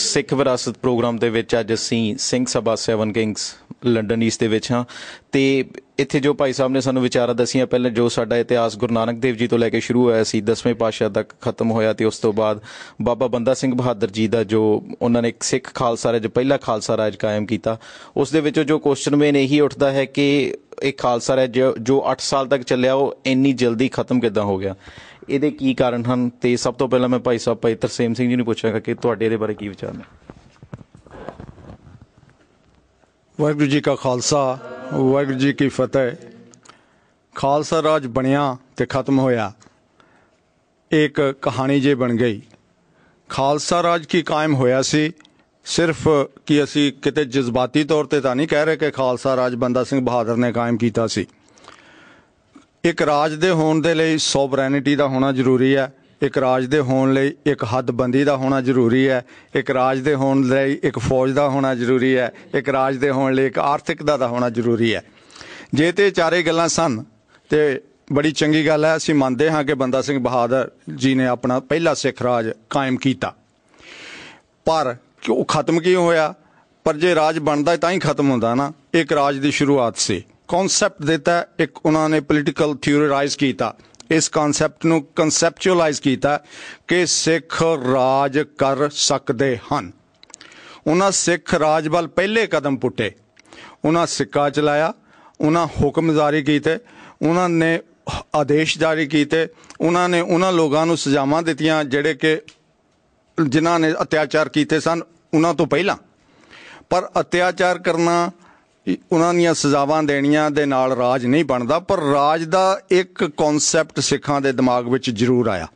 ਸਿੱਖ ਵਿਰਾਸਤ ਪ੍ਰੋਗਰਾਮ ਦੇ ਵਿੱਚ ਅੱਜ ਅਸੀਂ Singh Sabha Seven Kings London East ਦੇ ਵਿੱਚ ਹਾਂ ਤੇ ਇੱਥੇ ਜੋ ਭਾਈ ਸਾਹਿਬ ਨੇ ਸਾਨੂੰ ਵਿਚਾਰਾ ਦੱਸੀਆਂ ਪਹਿਲਾਂ ਜੋ ਸਾਡਾ ਇਤਿਹਾਸ ਗੁਰੂ ਨਾਨਕ ਦੇਵ ਜੀ ਤੋਂ ਲੈ ਕੇ ਸ਼ੁਰੂ ਹੋਇਆ ਸੀ 10ਵੇਂ ਪਾਤਸ਼ਾਹ ਤੱਕ ਖਤਮ ਹੋਇਆ ਤੇ ਉਸ ਤੋਂ ਬਾਅਦ ਬਾਬਾ ਬੰਦਾ ਸਿੰਘ ਬਹਾਦਰ ਜੀ ਦਾ ਜੋ ਉਹਨਾਂ ਨੇ ਇੱਕ ਸਿੱਖ ਖਾਲਸਾ ਰਾਜ ਪਹਿਲਾ ਖਾਲਸਾ ਰਾਜ ਕਾਇਮ ਕੀਤਾ ਉਸ ਦੇ ਵਿੱਚੋਂ ਜੋ ਕੁਐਸਚਨ ਮੇਨ ਇਹੀ ਉੱਠਦਾ ਹੈ ਕਿ ਇਹ ਖਾਲਸਾ ਰਾਜ ਜੋ 8 ਸਾਲ ਤੱਕ ਚੱਲਿਆ ਉਹ ਇੰਨੀ ਜਲਦੀ ਖਤਮ ਕਿਦਾਂ ਹੋ ਗਿਆ ਇਹਦੇ ਕੀ ਕਾਰਨ ਹਨ ਤੇ ਸਭ ਤੋਂ ਪਹਿਲਾਂ ਮੈਂ ਭਾਈ ਸਾਹਿਬ ਭਾਈ ਤਰਸੇਮ ਸਿੰਘ ਜੀ ਨੂੰ ਪੁੱਛਾਂਗਾ ਕਿ ਤੁਹਾਡੇ ਇਹਦੇ ਬਾਰੇ ਕੀ ਵਿਚਾਰ ਨੇ ਵਾਹਿਗੁਰੂ ਜੀ ਕਾ ਖਾਲਸਾ ਵਾਹਿਗੁਰੂ ਜੀ ਕੀ ਫਤਿਹ ਖਾਲਸਾ ਰਾਜ ਬਣਿਆ ਤੇ ਖਤਮ ਹੋਇਆ ਇੱਕ ਕਹਾਣੀ ਜੇ ਬਣ ਗਈ ਖਾਲਸਾ ਰਾਜ ਕੀ ਕਾਇਮ ਹੋਇਆ ਸੀ ਸਿਰਫ ਕਿ ਅਸੀਂ ਕਿਤੇ ਜਜ਼ਬਾਤੀ ਤੌਰ ਤੇ ਤਾਂ ਨਹੀਂ ਕਹਿ ਰਹੇ ਕਿ ਖਾਲਸਾ ਰਾਜ ਬੰਦਾ ਸਿੰਘ ਬਹਾਦਰ ਨੇ ਕਾਇਮ ਕੀਤਾ ਸੀ ਇੱਕ ਰਾਜ ਦੇ ਹੋਣ ਦੇ ਲਈ ਸੋਵਰੈਨਿਟੀ ਦਾ ਹੋਣਾ ਜ਼ਰੂਰੀ ਹੈ ਇੱਕ ਰਾਜ ਦੇ ਹੋਣ ਲਈ ਇੱਕ ਹੱਦਬੰਦੀ ਦਾ ਹੋਣਾ ਜ਼ਰੂਰੀ ਹੈ ਇੱਕ ਰਾਜ ਦੇ ਹੋਣ ਲਈ ਇੱਕ ਫੌਜ ਦਾ ਹੋਣਾ ਜ਼ਰੂਰੀ ਹੈ ਇੱਕ ਰਾਜ ਦੇ ਹੋਣ ਲਈ ਇੱਕ ਆਰਥਿਕ ਦਾ ਦਾ ਹੋਣਾ ਜ਼ਰੂਰੀ ਹੈ ਜੇ ਤੇ ਚਾਰੇ ਗੱਲਾਂ ਸਨ ਤੇ ਬੜੀ ਚੰਗੀ ਗੱਲ ਹੈ ਅਸੀਂ ਮੰਨਦੇ ਹਾਂ ਕਿ ਬੰਦਾ ਸਿੰਘ ਬਹਾਦਰ ਜੀ ਨੇ ਆਪਣਾ ਪਹਿਲਾ ਸਿੱਖ ਰਾਜ ਕਾਇਮ ਕੀਤਾ ਪਰ ਕਿਉਂ ਖਤਮ ਕਿਉਂ ਹੋਇਆ ਪਰ ਜੇ ਰਾਜ ਬਣਦਾ ਤਾਂ ਹੀ ਖਤਮ ਹੁੰਦਾ ਨਾ ਇੱਕ ਰਾਜ ਦੀ ਸ਼ੁਰੂਆਤ ਸੀ ਕਨਸੈਪਟ ਦਿੱਤਾ ਇੱਕ ਉਹਨਾਂ ਨੇ ਪੋਲੀਟੀਕਲ ਥਿਉਰੀਰਾਈਜ਼ ਕੀਤਾ ਇਸ ਕਨਸੈਪਟ ਨੂੰ ਕਨਸੈਪਚੁਅਲਾਈਜ਼ ਕੀਤਾ ਕਿ ਸਿੱਖ ਰਾਜ ਕਰ ਸਕਦੇ ਹਨ ਉਹਨਾਂ ਸਿੱਖ ਰਾਜ ਵੱਲ ਪਹਿਲੇ ਕਦਮ ਪੁੱਟੇ ਉਹਨਾਂ ਸਿੱਕਾ ਚਲਾਇਆ ਉਹਨਾਂ ਹੁਕਮ ਜਾਰੀ ਕੀਤੇ ਉਹਨਾਂ ਨੇ ਆਦੇਸ਼ ਜਾਰੀ ਕੀਤੇ ਉਹਨਾਂ ਨੇ ਉਹਨਾਂ ਲੋਕਾਂ ਨੂੰ ਸਜ਼ਾਵਾਂ ਦਿੱਤੀਆਂ ਜਿਹੜੇ ਕਿ ਜਿਨ੍ਹਾਂ ਨੇ ਅਤਿਆਚਾਰ ਕੀਤੇ ਸਨ ਉਹਨਾਂ ਤੋਂ ਪਹਿਲਾਂ ਪਰ ਅਤਿਆਚਾਰ ਕਰਨਾ ਉਹਨਾਂ ਦੀਆਂ ਸਜ਼ਾਵਾਂ ਦੇਣੀਆਂ ਦੇ ਨਾਲ ਰਾਜ ਨਹੀਂ ਬਣਦਾ ਪਰ ਰਾਜ ਦਾ ਇੱਕ ਕਨਸੈਪਟ ਸਿੱਖਾਂ ਦੇ ਦਿਮਾਗ ਵਿੱਚ ਜ਼ਰੂਰ ਆਇਆ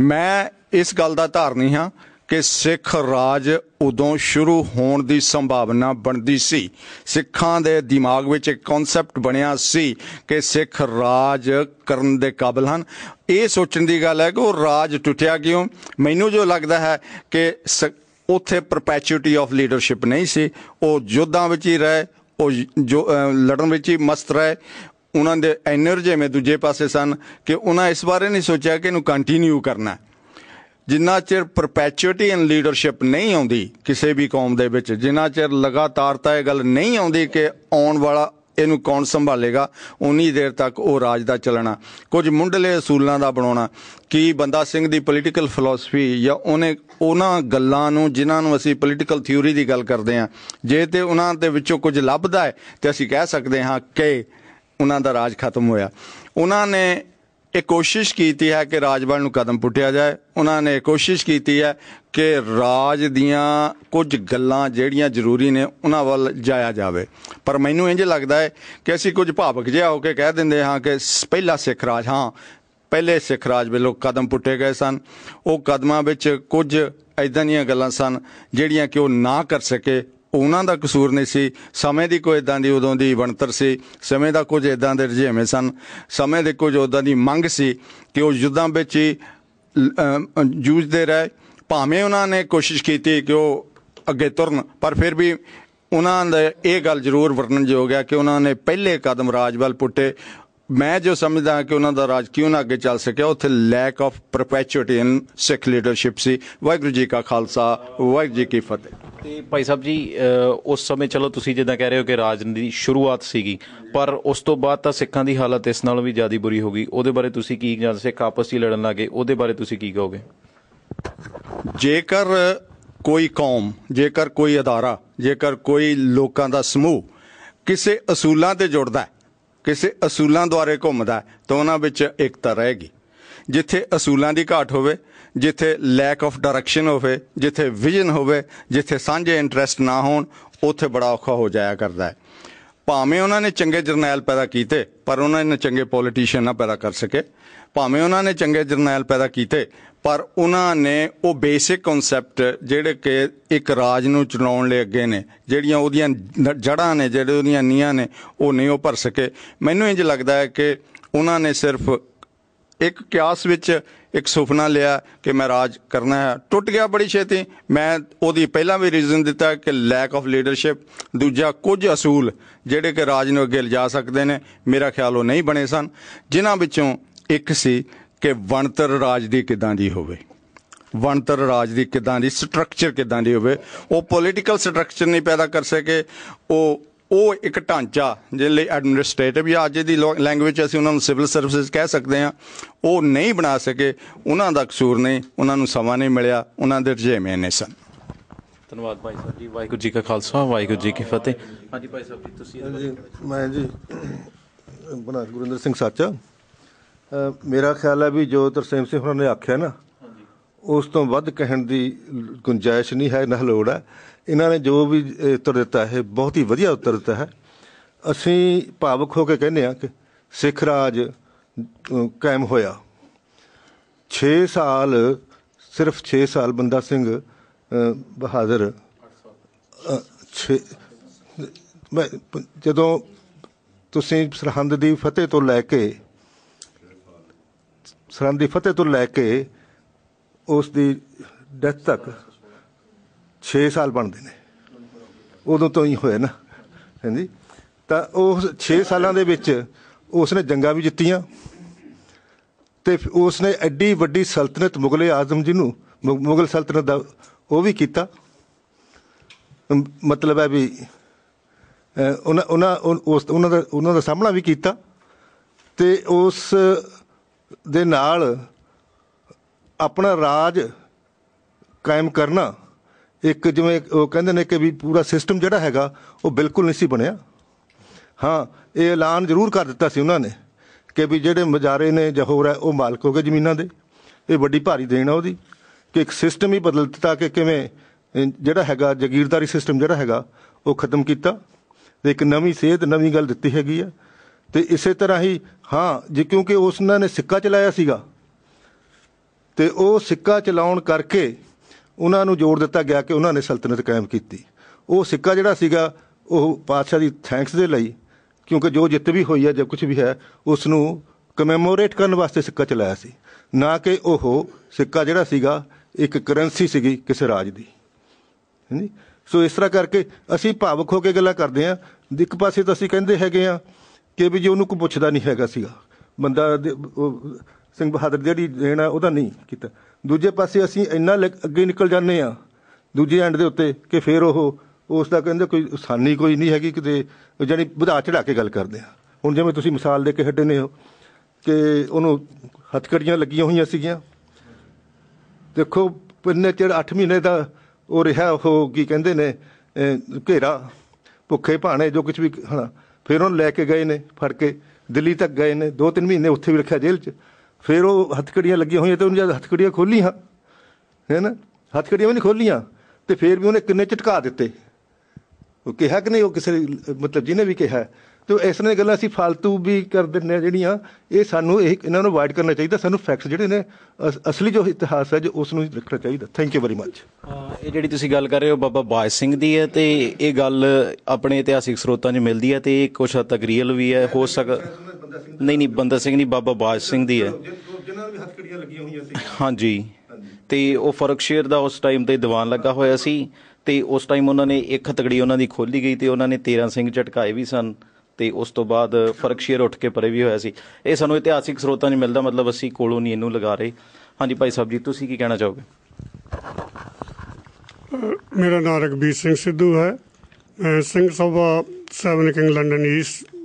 ਮੈਂ ਇਸ ਗੱਲ ਦਾ ਧਾਰਨੀ ਹਾਂ ਕਿ ਸਿੱਖ ਰਾਜ ਉਦੋਂ ਸ਼ੁਰੂ ਹੋਣ ਦੀ ਸੰਭਾਵਨਾ ਬਣਦੀ ਸੀ ਸਿੱਖਾਂ ਦੇ ਦਿਮਾਗ ਵਿੱਚ ਇੱਕ ਕਨਸੈਪਟ ਬਣਿਆ ਸੀ ਕਿ ਸਿੱਖ ਰਾਜ ਕਰਨ ਦੇ ਕਾਬਿਲ ਹਨ ਇਹ ਸੋਚਣ ਦੀ ਗੱਲ ਹੈ ਕਿ ਉਹ ਰਾਜ ਟੁੱਟਿਆ ਕਿਉਂ ਮੈਨੂੰ ਜੋ ਲੱਗਦਾ ਹੈ ਕਿ ਉੱਥੇ ਪਰਪੈਚੁਇਟੀ ਆਫ ਲੀਡਰਸ਼ਿਪ ਨਹੀਂ ਸੀ ਉਹ ਜੁੱਧਾਂ ਵਿੱਚ ਹੀ ਰਹੇ ਉਹ ਜੋ ਲੜਨ ਵਿੱਚ ਹੀ ਮਸਤ ਰਹੇ ਉਹਨਾਂ ਦੇ એનર્ਜੀ ਮੇ ਦੂਜੇ ਪਾਸੇ ਸਨ ਕਿ ਉਹਨਾਂ ਇਸ ਬਾਰੇ ਨਹੀਂ ਸੋਚਿਆ ਕਿ ਇਹਨੂੰ ਕੰਟੀਨਿਊ ਕਰਨਾ ਜਿੰਨਾ ਚਿਰ ਪਰਪੈਚੁਇਟੀ ਇਨ ਲੀਡਰਸ਼ਿਪ ਨਹੀਂ ਆਉਂਦੀ ਕਿਸੇ ਵੀ ਕੌਮ ਦੇ ਵਿੱਚ ਜਿੰਨਾ ਚਿਰ ਲਗਾਤਾਰਤਾ ਇਹ ਗੱਲ ਨਹੀਂ ਆਉਂਦੀ ਕਿ ਆਉਣ ਵਾਲਾ ਇਹਨੂੰ ਕੌਣ ਸੰਭਾਲੇਗਾ ਉਨੀ ਦੇਰ ਤੱਕ ਉਹ ਰਾਜ ਦਾ ਚੱਲਣਾ ਕੁਝ ਮੁੰਡਲੇ ਅਸੂਲਾਂ ਦਾ ਬਣਾਉਣਾ ਕੀ ਬੰਦਾ ਸਿੰਘ ਦੀ ਪੋਲੀਟੀਕਲ ਫਿਲਾਸਫੀ ਜਾਂ ਉਹਨੇ ਉਹਨਾਂ ਗੱਲਾਂ ਨੂੰ ਜਿਨ੍ਹਾਂ ਨੂੰ ਅਸੀਂ ਪੋਲੀਟੀਕਲ ਥਿਊਰੀ ਦੀ ਗੱਲ ਕਰਦੇ ਹਾਂ ਜੇ ਤੇ ਉਹਨਾਂ ਦੇ ਵਿੱਚੋਂ ਕੁਝ ਲੱਭਦਾ ਹੈ ਤੇ ਅਸੀਂ ਕਹਿ ਸਕਦੇ ਹਾਂ ਕਿ ਉਹਨਾਂ ਦਾ ਰਾਜ ਖਤਮ ਹੋਇਆ ਉਹਨਾਂ ਨੇ ਇਹ ਕੋਸ਼ਿਸ਼ ਕੀਤੀ ਹੈ ਕਿ ਰਾਜਵਲ ਨੂੰ ਕਦਮ ਪੁੱਟਿਆ ਜਾਏ ਉਹਨਾਂ ਨੇ ਕੋਸ਼ਿਸ਼ ਕੀਤੀ ਹੈ ਕਿ ਰਾਜ ਦੀਆਂ ਕੁਝ ਗੱਲਾਂ ਜਿਹੜੀਆਂ ਜ਼ਰੂਰੀ ਨੇ ਉਹਨਾਂ ਵੱਲ ਜਾਇਆ ਜਾਵੇ ਪਰ ਮੈਨੂੰ ਇੰਜ ਲੱਗਦਾ ਹੈ ਕਿ ਅਸੀਂ ਕੁਝ ਭਾਵਕ ਜਿਹਾ ਹੋ ਕੇ ਕਹਿ ਦਿੰਦੇ ਹਾਂ ਕਿ ਪਹਿਲਾ ਸਿੱਖ ਰਾਜ ਹਾਂ ਪਹਿਲੇ ਸਿੱਖ ਰਾਜ ਵੱਲੋਂ ਕਦਮ ਪੁੱਟੇ ਗਏ ਸਨ ਉਹ ਕਦਮਾਂ ਵਿੱਚ ਕੁਝ ਐਦਾਂ ਦੀਆਂ ਗੱਲਾਂ ਸਨ ਜਿਹੜੀਆਂ ਕਿ ਉਹ ਨਾ ਕਰ ਸਕੇ ਉਹਨਾਂ ਦਾ ਕਸੂਰ ਨਹੀਂ ਸੀ ਸਮੇਂ ਦੀ ਕੋਈ ਇਦਾਂ ਦੀ ਉਦੋਂ ਦੀ ਬਣਤਰ ਸੀ ਸਮੇਂ ਦਾ ਕੁਝ ਇਦਾਂ ਦੇ ਰਜੇਵੇਂ ਸਨ ਸਮੇਂ ਦੇ ਕੁਝ ਉਦਾਂ ਦੀ ਮੰਗ ਸੀ ਕਿ ਉਹ ਯੁੱਧਾਂ ਵਿੱਚ ਹੀ ਜੂਝਦੇ ਰਹੇ ਭਾਵੇਂ ਉਹਨਾਂ ਨੇ ਕੋਸ਼ਿਸ਼ ਕੀਤੀ ਕਿ ਉਹ ਅੱਗੇ ਤੁਰਨ ਪਰ ਫਿਰ ਵੀ ਉਹਨਾਂ ਦਾ ਇਹ ਗੱਲ ਜ਼ਰੂਰ ਵਰਣਨਯੋਗ ਹੈ ਕਿ ਉਹਨਾਂ ਨੇ ਪਹਿਲੇ ਕਦਮ ਰਾਜਵਲ ਪੁੱਟੇ ਮੈਂ ਜੋ ਸਮਝਦਾ ਕਿ ਉਹਨਾਂ ਦਾ ਰਾਜ ਕਿਉਂ ਨਾ ਅੱਗੇ ਚੱਲ ਸਕਿਆ ਉੱਥੇ lack of perpetuity in Sikh leadership ਸੀ ਵਾਹਿਗੁਰੂ ਜੀ ਕਾ ਖਾਲਸਾ ਵਾਹਿਗੁਰੂ ਜੀ ਕੀ ਫਤਿਹ ਤੇ ਭਾਈ ਸਾਹਿਬ ਜੀ ਉਸ ਸਮੇਂ ਚਲੋ ਤੁਸੀਂ ਜਿੱਦਾਂ ਕਹਿ ਰਹੇ ਹੋ ਕਿ ਰਾਜਨੀਤੀ ਦੀ ਸ਼ੁਰੂਆਤ ਸੀਗੀ ਪਰ ਉਸ ਤੋਂ ਬਾਅਦ ਤਾਂ ਸਿੱਖਾਂ ਦੀ ਹਾਲਤ ਇਸ ਨਾਲੋਂ ਵੀ ਜ਼ਿਆਦਾ ਬੁਰੀ ਹੋ ਗਈ ਉਹਦੇ ਬਾਰੇ ਤੁਸੀਂ ਕੀ ਜਾਂ ਸਿੱਖ ਆਪਸ ਵਿੱਚ ਲੜਨ ਲੱਗੇ ਉਹਦੇ ਬਾਰੇ ਤੁਸੀਂ ਕੀ ਕਹੋਗੇ ਜੇਕਰ ਕੋਈ ਕੌਮ ਜੇਕਰ ਕੋਈ ਅਦਾਰਾ ਜੇਕਰ ਕੋਈ ਲੋਕਾਂ ਦਾ ਸਮੂਹ ਕਿਸੇ ਅਸੂਲਾਂ ਤੇ ਜੁੜਦਾ ਹੈ ਕਿਸੇ ਅਸੂਲਾਂ ਦੁਆਰੇ ਘੁੰਮਦਾ ਤਾਂ ਉਹਨਾਂ ਵਿੱਚ ਇਕਤਾ ਰਹੇਗੀ ਜਿੱਥੇ ਅਸੂਲਾਂ ਦੀ ਘਾਟ ਹੋਵੇ ਜਿੱਥੇ ਲੈਕ ਆਫ ਡਾਇਰੈਕਸ਼ਨ ਹੋਵੇ ਜਿੱਥੇ ਵਿਜ਼ਨ ਹੋਵੇ ਜਿੱਥੇ ਸਾਂਝੇ ਇੰਟਰਸਟ ਨਾ ਹੋਣ ਉੱਥੇ ਬੜਾ ਔਖਾ ਹੋ ਜਾਇਆ ਕਰਦਾ ਹੈ ਭਾਵੇਂ ਉਹਨਾਂ ਨੇ ਚੰਗੇ ਜਰਨੈਲ ਪੈਦਾ ਕੀਤੇ ਪਰ ਉਹਨਾਂ ਨੇ ਚੰਗੇ ਪੋਲੀਟੀਸ਼ੀਅਨ ਨਾ ਪੈਦਾ ਕਰ ਸਕੇ ਭਾਵੇਂ ਉਹਨਾਂ ਨੇ ਚੰਗੇ ਜਰਨੈਲ ਪੈਦਾ ਕੀਤੇ ਪਰ ਉਹਨਾਂ ਨੇ ਉਹ ਬੇਸਿਕ ਕਨਸੈਪਟ ਜਿਹੜੇ ਕਿ ਇੱਕ ਰਾਜ ਨੂੰ ਚਲਾਉਣ ਲਈ ਅੱਗੇ ਨੇ ਜਿਹੜੀਆਂ ਉਹਦੀਆਂ ਜੜਾਂ ਨੇ ਜਿਹੜੇ ਉਹਦੀਆਂ ਨੀਆਂ ਨੇ ਉਹ ਨਹੀਂ ਉਹ ਭਰ ਸਕੇ ਮੈਨੂੰ ਇੰਜ ਲੱਗਦਾ ਹੈ ਕਿ ਉਹਨਾਂ ਨੇ ਸਿਰਫ ਇੱਕ ਕਿਆਸ ਵਿੱਚ ਇੱਕ ਸੁਪਨਾ ਲਿਆ ਕਿ ਮੈਂ ਰਾਜ ਕਰਨਾ ਹੈ ਟੁੱਟ ਗਿਆ ਬੜੀ ਛੇਤੀ ਮੈਂ ਉਹਦੀ ਪਹਿਲਾਂ ਵੀ ਰੀਜ਼ਨ ਦਿੱਤਾ ਕਿ ਲੈਕ ਆਫ ਲੀਡਰਸ਼ਿਪ ਦੂਜਾ ਕੁਝ ਅਸੂਲ ਜਿਹੜੇ ਕਿ ਰਾਜ ਨੂੰ ਅੱਗੇ ਲਿਜਾ ਸਕਦੇ ਨੇ ਮੇਰਾ ਖਿਆਲ ਉਹ ਨਹੀਂ ਬਣੇ ਸਨ ਜਿਨ੍ਹਾਂ ਵਿੱਚੋਂ ਇੱਕ ਸੀ ਕਿ ਵਣਤਰ ਰਾਜ ਦੀ ਕਿਦਾਂ ਦੀ ਹੋਵੇ ਵਣਤਰ ਰਾਜ ਦੀ ਕਿਦਾਂ ਦੀ ਸਟਰਕਚਰ ਕਿਦਾਂ ਦੀ ਹੋਵੇ ਉਹ ਪੋਲੀਟੀਕਲ ਸਟਰਕਚਰ ਨਹੀਂ ਪੈਦਾ ਕਰ ਸਕੇ ਉਹ ਉਹ ਇੱਕ ਢਾਂਚਾ ਜਿਹਦੇ ਲਈ ਐਡਮਿਨਿਸਟ੍ਰੇਟਿਵ ਜਾਂ ਅੱਜ ਦੀ ਲੈਂਗੁਏਜ ਅਸੀਂ ਉਹਨਾਂ ਨੂੰ ਸਿਵਲ ਸਰਵਿਸਿਜ਼ ਕਹਿ ਸਕਦੇ ਹਾਂ ਉਹ ਨਹੀਂ ਬਣਾ ਸਕੇ ਉਹਨਾਂ ਦਾ ਕਸੂਰ ਨਹੀਂ ਉਹਨਾਂ ਨੂੰ ਸਮਾਂ ਨਹੀਂ ਮਿਲਿਆ ਉਹਨਾਂ ਦੇ ਰਜੇਵੇਂ ਨੇ ਸਨ ਧੰਨਵਾਦ ਭਾਈ ਸਾਹਿਬ ਜੀ ਵਾਹਿਗੁਰੂ ਜੀ ਕਾ ਖਾਲਸਾ ਵਾਹਿਗੁਰੂ ਜੀ ਕੀ ਫਤਿਹ ਹਾਂਜੀ ਭਾਈ ਸਾਹਿਬ ਜੀ ਤੁਸੀਂ ਮੈਂ ਜੀ ਬਣਾ ਗੁਰਿੰਦਰ ਸਿੰਘ ਸਾਚਾ ਮੇਰਾ ਖਿਆਲ ਹੈ ਵੀ ਜੋ ਤਰਸੇਮ ਸਿੰਘ ਹੋਰਾਂ ਨੇ ਆਖਿਆ ਨਾ ਉਸ ਤੋਂ ਵੱਧ ਕਹਿਣ ਦੀ ਗੁੰਜਾਇਸ਼ ਨਹੀਂ ਹੈ ਨਾ ਲੋੜ ਹੈ ਇਹਨਾਂ ਨੇ ਜੋ ਵੀ ਉੱਤਰ ਦਿੱਤਾ ਹੈ ਬਹੁਤ ਹੀ ਵਧੀਆ ਉੱਤਰ ਦਿੱਤਾ ਹੈ ਅਸੀਂ ਭਾਵਕ ਹੋ ਕੇ ਕਹਿੰਦੇ ਹਾਂ ਕਿ ਸਿੱਖ ਰਾਜ ਕਾਇਮ ਹੋਇਆ 6 ਸਾਲ ਸਿਰਫ 6 ਸਾਲ ਬੰਦਾ ਸਿੰਘ ਬਹਾਦਰ 6 ਜਦੋਂ ਤੁਸੀਂ ਸਰਹੰਦ ਦੀ ਫਤਿਹ ਤੋਂ ਲੈ ਕੇ ਸਰੰਦ ਦੀ ਫਤਿਹ ਤੋਂ ਲੈ ਕੇ ਉਸ ਦੀ ਡੈਥ ਤੱਕ 6 ਸਾਲ ਬਣਦੇ ਨੇ ਉਦੋਂ ਤੋਂ ਹੀ ਹੋਇਆ ਨਾ ਹਾਂਜੀ ਤਾਂ ਉਹ 6 ਸਾਲਾਂ ਦੇ ਵਿੱਚ ਉਸ ਨੇ ਜੰਗਾਂ ਵੀ ਜਿੱਤੀਆਂ ਤੇ ਉਸ ਨੇ ਐਡੀ ਵੱਡੀ ਸਲਤਨਤ ਮੁਗਲ ਆਜ਼ਮ ਜੀ ਨੂੰ ਮੁਗਲ ਸਲਤਨਤ ਦਾ ਉਹ ਵੀ ਕੀਤਾ ਮਤਲਬ ਹੈ ਵੀ ਉਹਨਾਂ ਉਹਨਾਂ ਉਸ ਉਹਨਾਂ ਦਾ ਉਹਨਾਂ ਦਾ ਸਾਹਮਣਾ ਵੀ ਕੀਤਾ ਤੇ ਉਸ ਦੇ ਨਾਲ ਆਪਣਾ ਰਾਜ ਕਾਇਮ ਕਰਨਾ ਇੱਕ ਜਿਵੇਂ ਉਹ ਕਹਿੰਦੇ ਨੇ ਕਿ ਵੀ ਪੂਰਾ ਸਿਸਟਮ ਜਿਹੜਾ ਹੈਗਾ ਉਹ ਬਿਲਕੁਲ ਨਹੀਂ ਸੀ ਬਣਿਆ ਹਾਂ ਇਹ ਐਲਾਨ ਜ਼ਰੂਰ ਕਰ ਦਿੱਤਾ ਸੀ ਉਹਨਾਂ ਨੇ ਕਿ ਵੀ ਜਿਹੜੇ ਮਜਾਰੇ ਨੇ ਜਹੋਰ ਹੈ ਉਹ ਮਾਲਕ ਹੋ ਗਏ ਜ਼ਮੀਨਾਂ ਦੇ ਇਹ ਵੱਡੀ ਭਾਰੀ ਦੇਣ ਆ ਉਹਦੀ ਕਿ ਇੱਕ ਸਿਸਟਮ ਹੀ ਬਦਲ ਦਿੱਤਾ ਕਿ ਕਿਵੇਂ ਜਿਹੜਾ ਹੈਗਾ ਜ਼ਗੀਰਦਾਰੀ ਸਿਸਟਮ ਜਿਹੜਾ ਹੈਗਾ ਉਹ ਖਤਮ ਕੀਤਾ ਇੱਕ ਨਵੀਂ ਸੇਧ ਨਵੀਂ ਗੱਲ ਦਿੱਤੀ ਹੈਗੀ ਆ ਤੇ ਇਸੇ ਤਰ੍ਹਾਂ ਹੀ ਹਾਂ ਜੇ ਕਿਉਂਕਿ ਉਸ ਨੇ ਸਿੱਕਾ ਚਲਾਇਆ ਸੀਗਾ ਤੇ ਉਹ ਸਿੱਕਾ ਚਲਾਉਣ ਕਰਕੇ ਉਹਨਾਂ ਨੂੰ ਜੋੜ ਦਿੱਤਾ ਗਿਆ ਕਿ ਉਹਨਾਂ ਨੇ ਸਲਤਨਤ ਕਾਇਮ ਕੀਤੀ ਉਹ ਸਿੱਕਾ ਜਿਹੜਾ ਸੀਗਾ ਉਹ ਪਾਤਸ਼ਾਹ ਦੀ ਥੈਂਕਸ ਦੇ ਲਈ ਕਿਉਂਕਿ ਜੋ ਜਿੱਤ ਵੀ ਹੋਈ ਹੈ ਜਾਂ ਕੁਝ ਵੀ ਹੈ ਉਸ ਨੂੰ ਕਮੈਮੋਰੇਟ ਕਰਨ ਵਾਸਤੇ ਸਿੱਕਾ ਚਲਾਇਆ ਸੀ ਨਾ ਕਿ ਉਹ ਸਿੱਕਾ ਜਿਹੜਾ ਸੀਗਾ ਇੱਕ ਕਰੰਸੀ ਸੀਗੀ ਕਿਸੇ ਰਾਜ ਦੀ ਹਾਂਜੀ ਸੋ ਇਸ ਤਰ੍ਹਾਂ ਕਰਕੇ ਅਸੀਂ ਭਾਵਕ ਹੋ ਕੇ ਗੱਲਾਂ ਕਰਦੇ ਆਂ ਇੱਕ ਪਾਸੇ ਤਾਂ ਅਸੀਂ ਕਹਿੰਦੇ ਹੈਗੇ ਆਂ ਕਿ ਵੀ ਜੇ ਉਹਨੂੰ ਕੋਈ ਪੁੱਛਦਾ ਨਹੀਂ ਹੈਗਾ ਸੀਗਾ ਬੰਦਾ ਸਿੰਘ ਬਹਾਦਰ ਜਿਹੜੀ ਦੇਣਾ ਉਹਦਾ ਨਹੀਂ ਕੀਤਾ ਦੂਜੇ ਪਾਸੇ ਅਸੀਂ ਇੰਨਾ ਅੱਗੇ ਨਿਕਲ ਜਾਂਦੇ ਆ ਦੂਜੇ ਐਂਡ ਦੇ ਉੱਤੇ ਕਿ ਫੇਰ ਉਹ ਉਸ ਦਾ ਕਹਿੰਦੇ ਕੋਈ ਆਸਾਨੀ ਕੋਈ ਨਹੀਂ ਹੈਗੀ ਕਿਤੇ ਜਾਨੀ ਵਧਾ ਚੜਾ ਕੇ ਗੱਲ ਕਰਦੇ ਆ ਹੁਣ ਜਿਵੇਂ ਤੁਸੀਂ ਮਿਸਾਲ ਦੇ ਕੇ ਹੱਡੇ ਨੇ ਹੋ ਕਿ ਉਹਨੂੰ ਹੱਥਕੜੀਆਂ ਲੱਗੀਆਂ ਹੋਈਆਂ ਸੀਗੀਆਂ ਦੇਖੋ ਪਿੰਨੇ ਚੜ 8 ਮਹੀਨੇ ਦਾ ਉਹ ਰਿਹਾ ਉਹ ਕੀ ਕਹਿੰਦੇ ਨੇ ਘੇਰਾ ਭੁੱਖੇ ਭਾਣੇ ਜੋ ਕੁਝ ਵੀ ਹਣਾ ਫਿਰ ਉਹਨੂੰ ਲੈ ਕੇ ਗਏ ਨੇ ਫੜ ਕੇ ਦਿੱਲੀ ਤੱਕ ਗਏ ਨੇ 2-3 ਮਹੀਨੇ ਉੱਥੇ ਵੀ ਰੱਖਿਆ ਜੇਲ੍ਹ 'ਚ ਫਿਰ ਉਹ ਹੱਥਕੜੀਆਂ ਲੱਗੀਆਂ ਹੋਈਆਂ ਤੇ ਉਹਨੂੰ ਜਦ ਹੱਥਕੜੀਆਂ ਖੋਲੀਆਂ ਹੈ ਨਾ ਹੱਥਕੜੀਆਂ ਵੀ ਨਹੀਂ ਖੋਲੀਆਂ ਤੇ ਫਿਰ ਵੀ ਉਹਨੇ ਕਿੰਨੇ ਝਟਕਾ ਦਿੱਤੇ ਉਹ ਕਿਹਾ ਕਿ ਨਹੀਂ ਉਹ ਕਿਸੇ ਮਤਲਬ ਜਿਹਨੇ ਵੀ ਕਿਹਾ ਤੇ ਇਸ ਤਰ੍ਹਾਂ ਗੱਲਾਂ ਅਸੀਂ ਫालतू ਵੀ ਕਰ ਦਿੰਨੇ ਆ ਜਿਹੜੀਆਂ ਇਹ ਸਾਨੂੰ ਇਹ ਇਹਨਾਂ ਨੂੰ ਅਵਾਇਡ ਕਰਨਾ ਚਾਹੀਦਾ ਸਾਨੂੰ ਫੈਕਟਸ ਜਿਹੜੇ ਨੇ ਅਸਲੀ ਜੋ ਇਤਿਹਾਸ ਹੈ ਜੋ ਉਸ ਨੂੰ ਰੱਖਣਾ ਚਾਹੀਦਾ ਥੈਂਕ ਯੂ ਵੈਰੀ ਮੱਚ ਇਹ ਜਿਹੜੀ ਤੁਸੀਂ ਗੱਲ ਕਰ ਰਹੇ ਹੋ ਬਾਬਾ ਬਾਜ ਸਿੰਘ ਦੀ ਹੈ ਤੇ ਇਹ ਗੱਲ ਆਪਣੇ ਇਤਿਹਾਸਿਕ ਸਰੋਤਾਂ 'ਚ ਮਿਲਦੀ ਹੈ ਤੇ ਇਹ ਕੁਝ ਹੱਦ ਤੱਕ ਰੀਅਲ ਵੀ ਹੈ ਹੋ ਸਕਦਾ ਨਹੀਂ ਨਹੀਂ ਬੰਦਾ ਸਿੰਘ ਨਹੀਂ ਬਾਬਾ ਬਾਜ ਸਿੰਘ ਦੀ ਹੈ ਜਿਨ੍ਹਾਂ ਵੀ ਹੱਥਕੜੀਆਂ ਲੱਗੀਆਂ ਹੋਈਆਂ ਸੀ ਹਾਂਜੀ ਤੇ ਉਹ ਫਰਕ ਸ਼ੇਰ ਦਾ ਉਸ ਟਾਈਮ ਤੇ ਦੀਵਾਨ ਲੱਗਾ ਹੋਇਆ ਸੀ ਤੇ ਉਸ ਟਾਈਮ ਉਹਨਾਂ ਨੇ ਇੱਕ ਤਕੜੀ ਉਹਨਾਂ ਦੀ ਖੋਲੀ ਗਈ ਤੇ ਉਹਨਾਂ ਨੇ 13 ਸਿੰਘ ਝਟਕਾਏ ਵੀ ਸਨ ਤੇ ਉਸ ਤੋਂ ਬਾਅਦ ਫਰਕ ਸ਼ੇਰ ਉੱਠ ਕੇ ਪਰੇ ਵੀ ਹੋਇਆ ਸੀ ਇਹ ਸਾਨੂੰ ਇਤਿਹਾਸਿਕ ਸਰੋਤਾਂ 'ਚ ਮਿਲਦਾ ਮਤਲਬ ਅਸੀਂ ਕੋਲੋਂ ਨਹੀਂ ਇਹਨੂੰ ਲਗਾ ਰਹੇ ਹਾਂਜੀ ਭਾਈ ਸਾਹਿਬ ਜੀ ਤੁਸੀਂ ਕੀ ਕਹਿਣਾ ਚਾਹੋਗੇ ਮੇਰਾ ਨਾਮ ਰਗਬੀਰ ਸਿੰਘ ਸਿੱਧੂ ਹੈ ਮੈਂ Singh Sabha Seven King London East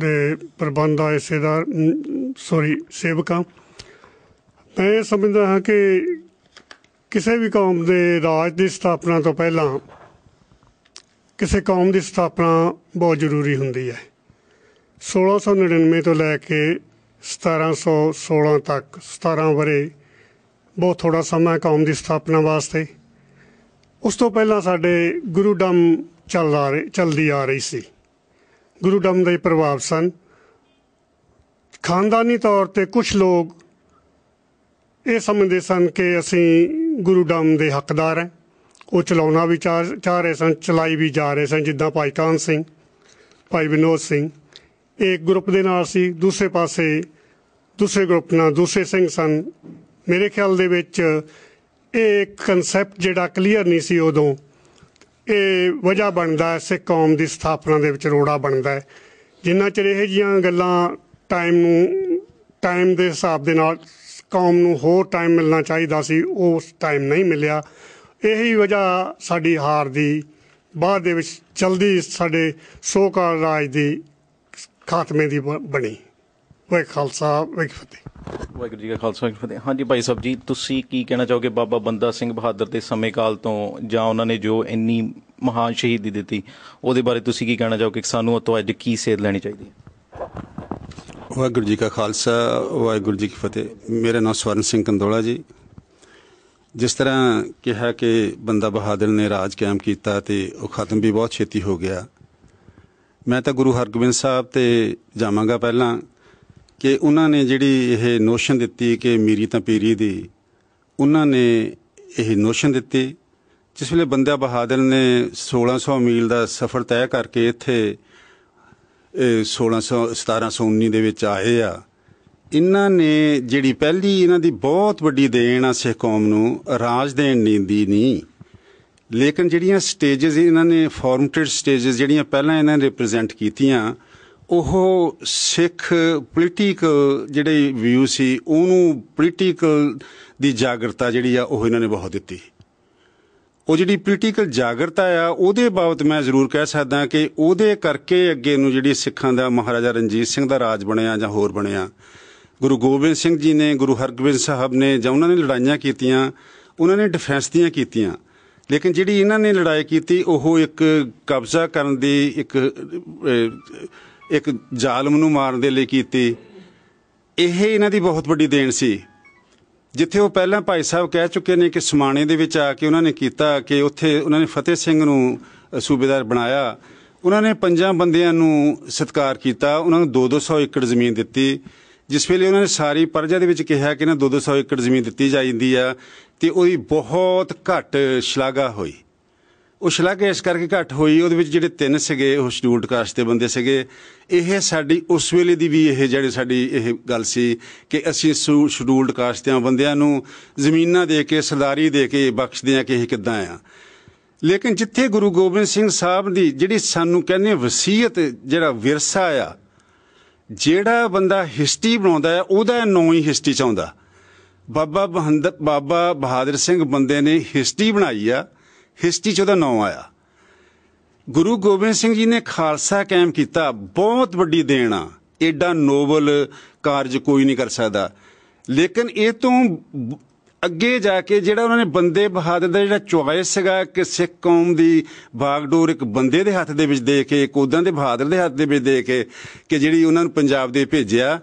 ਦੇ ਪ੍ਰਬੰਧ ਦਾ ਹਿੱਸੇਦਾਰ ਸੌਰੀ ਸੇਵਕਾਂ ਮੈਂ ਸਮਝਦਾ ਹਾਂ ਕਿ ਕਿਸੇ ਵੀ ਕੌਮ ਦੇ ਰਾਜ ਦੀ ਸਥਾਪਨਾ ਤੋਂ ਪਹਿਲਾਂ ਕਿਸੇ ਕੌਮ ਦੀ ਸਥਾਪਨਾ ਬਹੁਤ ਜ਼ਰੂਰੀ ਹੁੰਦੀ ਹੈ 1699 ਤੋਂ ਲੈ ਕੇ 1716 ਤੱਕ 17 ਬਰੇ ਬਹੁਤ ਥੋੜਾ ਸਮਾਂ ਕੌਮ ਦੀ ਸਥਾਪਨਾ ਵਾਸਤੇ ਉਸ ਤੋਂ ਪਹਿਲਾਂ ਸਾਡੇ ਗੁਰੂਡਮ ਚੱਲਦਾ ਚੱਲਦੀ ਆ ਰਹੀ ਸੀ ਗੁਰੂ ਗੁਰੂਡਮ ਦੇ ਪ੍ਰਭਾਵ ਸਨ ਖਾਨਦਾਨੀ ਤੌਰ ਤੇ ਕੁਝ ਲੋਕ ਇਹ ਸਮਝਦੇ ਸਨ ਕਿ ਅਸੀਂ ਗੁਰੂ ਗੁਰੂਡਮ ਦੇ ਹੱਕਦਾਰ ਹਾਂ ਉਹ ਚਲਾਉਣਾ ਵੀ ਚਾਹ ਰਹੇ ਸਨ ਚਲਾਈ ਵੀ ਜਾ ਰਹੇ ਸਨ ਜਿੱਦਾਂ ਭਾਈ ਕਾਨ ਸਿੰਘ ਭਾਈ ਵਿਨੋਦ ਸਿੰਘ ਇੱਕ ਗਰੁੱਪ ਦੇ ਨਾਲ ਸੀ ਦੂਸਰੇ ਪਾਸੇ ਦੂਸਰੇ ਗਰੁੱਪ ਨਾਲ ਦੂਸਰੇ ਸਿੰਘ ਸਨ ਮੇਰੇ ਖਿਆਲ ਦੇ ਵਿੱਚ ਇਹ ਕਨਸੈਪਟ ਜਿਹੜਾ ਕਲੀਅਰ ਨਹੀਂ ਸੀ ਉਦੋਂ ਇਹ ਵਜ੍ਹਾ ਬਣਦਾ ਹੈ ਸਿੱਖ ਕੌਮ ਦੀ ਸਥਾਪਨਾ ਦੇ ਵਿੱਚ ਰੋੜਾ ਬਣਦਾ ਹੈ ਜਿੰਨਾ ਚਿਰ ਇਹ ਜੀਆਂ ਗੱਲਾਂ ਟਾਈਮ ਨੂੰ ਟਾਈਮ ਦੇ ਹਿਸਾਬ ਦੇ ਨਾਲ ਕੌਮ ਨੂੰ ਹੋਰ ਟਾਈਮ ਮਿਲਣਾ ਚਾਹੀਦਾ ਸੀ ਉਸ ਟਾਈਮ ਨਹੀਂ ਮਿਲਿਆ ਇਹੀ ਵਜ੍ਹਾ ਸਾਡੀ ਹਾਰ ਦੀ ਬਾਅਦ ਦੇ ਵਿੱਚ ਜਲਦੀ ਸਾਡੇ ਸੋਕਾਲ ਰਾਜ ਦੀ ਖਾਤਮੇ ਦੀ ਬਣੀ ਵਾਹਿ ਖਾਲਸਾ ਵਾਹਿ ਫਤਿਹ ਵਾਹਿਗੁਰੂ ਜੀ ਕਾ ਖਾਲਸਾ ਵੇ ਫਤਿਹ ਹਾਂਜੀ ਭਾਈ ਸਾਹਿਬ ਜੀ ਤੁਸੀਂ ਕੀ ਕਹਿਣਾ ਚਾਹੋਗੇ ਬਾਬਾ ਬੰਦਾ ਸਿੰਘ ਬਹਾਦਰ ਦੇ ਸਮੇਂ ਕਾਲ ਤੋਂ ਜਾਂ ਉਹਨਾਂ ਨੇ ਜੋ ਇੰਨੀ ਮਹਾਨ ਸ਼ਹੀਦੀ ਦਿੱਤੀ ਉਹਦੇ ਬਾਰੇ ਤੁਸੀਂ ਕੀ ਕਹਿਣਾ ਚਾਹੋਗੇ ਕਿ ਸਾਨੂੰ ਉਹ ਤੋਂ ਅੱਜ ਕੀ ਸੇਧ ਲੈਣੀ ਚਾਹੀਦੀ ਹੈ ਵਾਹਿਗੁਰੂ ਜੀ ਕਾ ਖਾਲਸਾ ਵਾਹਿਗੁਰੂ ਜੀ ਕੀ ਫਤਿਹ ਮੇਰਾ ਨਾਮ ਸਵਰਨ ਸਿੰਘ ਕੰਦੋਲਾ ਜੀ ਜਿਸ ਤਰ੍ਹਾਂ ਕਿਹਾ ਕਿ ਬੰਦਾ ਬਹਾਦਰ ਨੇ ਰਾਜ ਕਾਇਮ ਕੀਤਾ ਤੇ ਉਹ ਖਤਮ ਵੀ ਬਹੁਤ ਛੇਤੀ ਹੋ ਗਿਆ ਮੈਂ ਤਾਂ ਗੁਰੂ ਹਰਗੋਬਿੰਦ ਸਾਹਿਬ ਤੇ ਜਾਵਾਂਗਾ ਪਹਿਲਾਂ ਕਿ ਉਹਨਾਂ ਨੇ ਜਿਹੜੀ ਇਹ ਨੋਸ਼ਨ ਦਿੱਤੀ ਕਿ ਮੀਰੀ ਤਾਂ ਪੀਰੀ ਦੀ ਉਹਨਾਂ ਨੇ ਇਹ ਨੋਸ਼ਨ ਦਿੱਤੀ ਜਿਸ ਵੇਲੇ ਬੰਦਿਆ ਬਹਾਦਰ ਨੇ 1600 ਮੀਲ ਦਾ ਸਫ਼ਰ ਤੈਅ ਕਰਕੇ ਇੱਥੇ 1600 1719 ਦੇ ਵਿੱਚ ਆਏ ਆ ਇਹਨਾਂ ਨੇ ਜਿਹੜੀ ਪਹਿਲੀ ਇਹਨਾਂ ਦੀ ਬਹੁਤ ਵੱਡੀ ਦੇਣ ਆ ਸਿੱਖ ਕੌਮ ਨੂੰ ਰਾਜ ਦੇਣ ਦੀ ਨਹੀਂ ਲੇਕਿਨ ਜਿਹੜੀਆਂ ਸਟੇजेस ਇਹਨਾਂ ਨੇ ਫਾਰਮਟਡ ਸਟੇजेस ਜਿਹੜੀਆਂ ਪਹਿਲਾਂ ਇਹਨਾਂ ਨੇ ਰਿਪਰੈਜ਼ੈਂਟ ਕੀਤੀਆਂ ਉਹ ਸਿੱਖ ਪੋਲੀਟੀਕਲ ਜਿਹੜੇ ਵਿਊ ਸੀ ਉਹਨੂੰ ਪੋਲੀਟੀਕਲ ਦੀ ਜਾਗਰਤਾ ਜਿਹੜੀ ਆ ਉਹ ਇਹਨਾਂ ਨੇ ਬਹੁਤ ਦਿੱਤੀ ਉਹ ਜਿਹੜੀ ਪੋਲੀਟੀਕਲ ਜਾਗਰਤਾ ਆ ਉਹਦੇ ਬਾਬਤ ਮੈਂ ਜ਼ਰੂਰ ਕਹਿ ਸਕਦਾ ਕਿ ਉਹਦੇ ਕਰਕੇ ਅੱਗੇ ਨੂੰ ਜਿਹੜੀ ਸਿੱਖਾਂ ਦਾ ਮਹਾਰਾਜਾ ਰਣਜੀਤ ਸਿੰਘ ਦਾ ਰਾਜ ਬਣਿਆ ਜਾਂ ਹੋਰ ਬਣਿਆ ਗੁਰੂ ਗੋਬਿੰਦ ਸਿੰਘ ਜੀ ਨੇ ਗੁਰੂ ਹਰਗੋਬਿੰਦ ਸਾਹਿਬ ਨੇ ਜਾਂ ਉਹਨਾਂ ਨੇ ਲੜਾਈਆਂ ਕੀਤੀਆਂ ਉਹਨਾਂ ਨੇ ਡਿਫੈਂਸ ਦੀਆਂ ਕੀਤੀਆਂ ਲੇਕਿਨ ਜਿਹੜੀ ਇਹਨਾਂ ਨੇ ਲੜਾਈ ਕੀਤੀ ਉਹ ਇੱਕ ਕਬਜ਼ਾ ਕਰਨ ਦੀ ਇੱਕ ਇੱਕ ਜ਼ਾਲਮ ਨੂੰ ਮਾਰਨ ਦੇ ਲਈ ਕੀਤੀ ਇਹ ਇਹਨਾਂ ਦੀ ਬਹੁਤ ਵੱਡੀ ਦੇਣ ਸੀ ਜਿੱਥੇ ਉਹ ਪਹਿਲਾਂ ਭਾਈ ਸਾਹਿਬ ਕਹਿ ਚੁੱਕੇ ਨੇ ਕਿ ਸਮਾਣੇ ਦੇ ਵਿੱਚ ਆ ਕੇ ਉਹਨਾਂ ਨੇ ਕੀਤਾ ਕਿ ਉੱਥੇ ਉਹਨਾਂ ਨੇ ਫਤਿਹ ਸਿੰਘ ਨੂੰ ਸੂਬੇਦਾਰ ਬਣਾਇਆ ਉਹਨਾਂ ਨੇ ਪੰਜਾਂ ਬੰਦਿਆਂ ਨੂੰ ਸਤਕਾਰ ਕੀਤਾ ਉਹਨਾਂ ਨੂੰ 2-200 ਏਕੜ ਜ਼ਮੀਨ ਦਿੱਤੀ ਜਿਸ ਵੇਲੇ ਉਹਨਾਂ ਨੇ ਸਾਰੀ ਪਰਜਾ ਦੇ ਵਿੱਚ ਕਿਹਾ ਕਿ ਇਹਨਾਂ 2-200 ਏਕੜ ਜ਼ਮੀਨ ਦਿੱਤੀ ਜਾਂਦੀ ਆ ਤੇ ਉਹਦੀ ਬਹੁਤ ਘੱਟ ਸ਼ਲਾਘਾ ਹੋਈ ਉਹ ਸ਼ਲਾਘਾ ਇਸ ਕਰਕੇ ਘੱਟ ਹੋਈ ਉਹਦੇ ਵਿੱਚ ਜਿਹੜੇ ਤਿੰਨ ਸੀਗੇ ਉਹ ਸ਼ਡਿਊਲਡ ਕਾਸਟ ਦੇ ਬੰਦੇ ਸੀਗੇ ਇਹ ਸਾਡੀ ਉਸ ਵੇਲੇ ਦੀ ਵੀ ਇਹ ਜਿਹੜੀ ਸਾਡੀ ਇਹ ਗੱਲ ਸੀ ਕਿ ਅਸੀਂ ਸ਼ਡਿਊਲਡ ਕਾਸਟ ਦੇ ਬੰਦਿਆਂ ਨੂੰ ਜ਼ਮੀਨਾਂ ਦੇ ਕੇ ਸਰਦਾਰੀ ਦੇ ਕੇ ਬਖਸ਼ਦੇ ਆ ਕਿ ਇਹ ਕਿੱਦਾਂ ਆ ਲੇਕਿਨ ਜਿੱਥੇ ਗੁਰੂ ਗੋਬਿੰਦ ਸਿੰਘ ਸਾਹਿਬ ਦੀ ਜਿਹੜੀ ਸਾਨੂੰ ਕਹਿੰਦੇ ਵਸੀਅਤ ਜਿਹੜਾ ਵਿਰਸਾ ਆ ਜਿਹੜਾ ਬੰਦਾ ਹਿਸਟਰੀ ਬਣਾਉਂਦਾ ਹੈ ਉਹਦਾ ਨੋਈ ਹੀ ਹਿਸਟਰੀ ਚ ਆਉਂਦਾ ਬਾਬਾ ਬਹੰਦਰ ਬਾਬਾ ਬਹਾਦਰ ਸਿੰਘ ਬੰਦੇ ਨੇ ਹਿਸਟਰੀ ਬਣਾਈ ਆ ਹਿਸਟਰੀ 'ਚ ਉਹਦਾ ਨਾਮ ਆਇਆ ਗੁਰੂ ਗੋਬਿੰਦ ਸਿੰਘ ਜੀ ਨੇ ਖਾਲਸਾ ਕਾਇਮ ਕੀਤਾ ਬਹੁਤ ਵੱਡੀ ਦੇਣ ਆ ਐਡਾ ਨੋਬਲ ਕਾਰਜ ਕੋਈ ਨਹੀਂ ਕਰ ਸਕਦਾ ਲੇਕਿਨ ਇਹ ਤੋਂ ਅੱਗੇ ਜਾ ਕੇ ਜਿਹੜਾ ਉਹਨਾਂ ਨੇ ਬੰਦੇ ਬਹਾਦਰ ਦਾ ਜਿਹੜਾ ਚੁਆਇਸ ਸੀਗਾ ਕਿ ਸਿੱਖ ਕੌਮ ਦੀ ਬਾਗਡੋਰ ਇੱਕ ਬੰਦੇ ਦੇ ਹੱਥ ਦੇ ਵਿੱਚ ਦੇ ਕੇ ਇੱਕ ਉਹਦਾਂ ਦੇ ਬਹਾਦਰ ਦੇ ਹੱਥ ਦੇ ਵਿੱਚ ਦੇ ਕੇ ਕਿ ਜਿਹੜੀ ਉਹਨਾਂ ਨੂੰ ਪੰਜਾਬ ਦੇ ਭੇਜਿਆ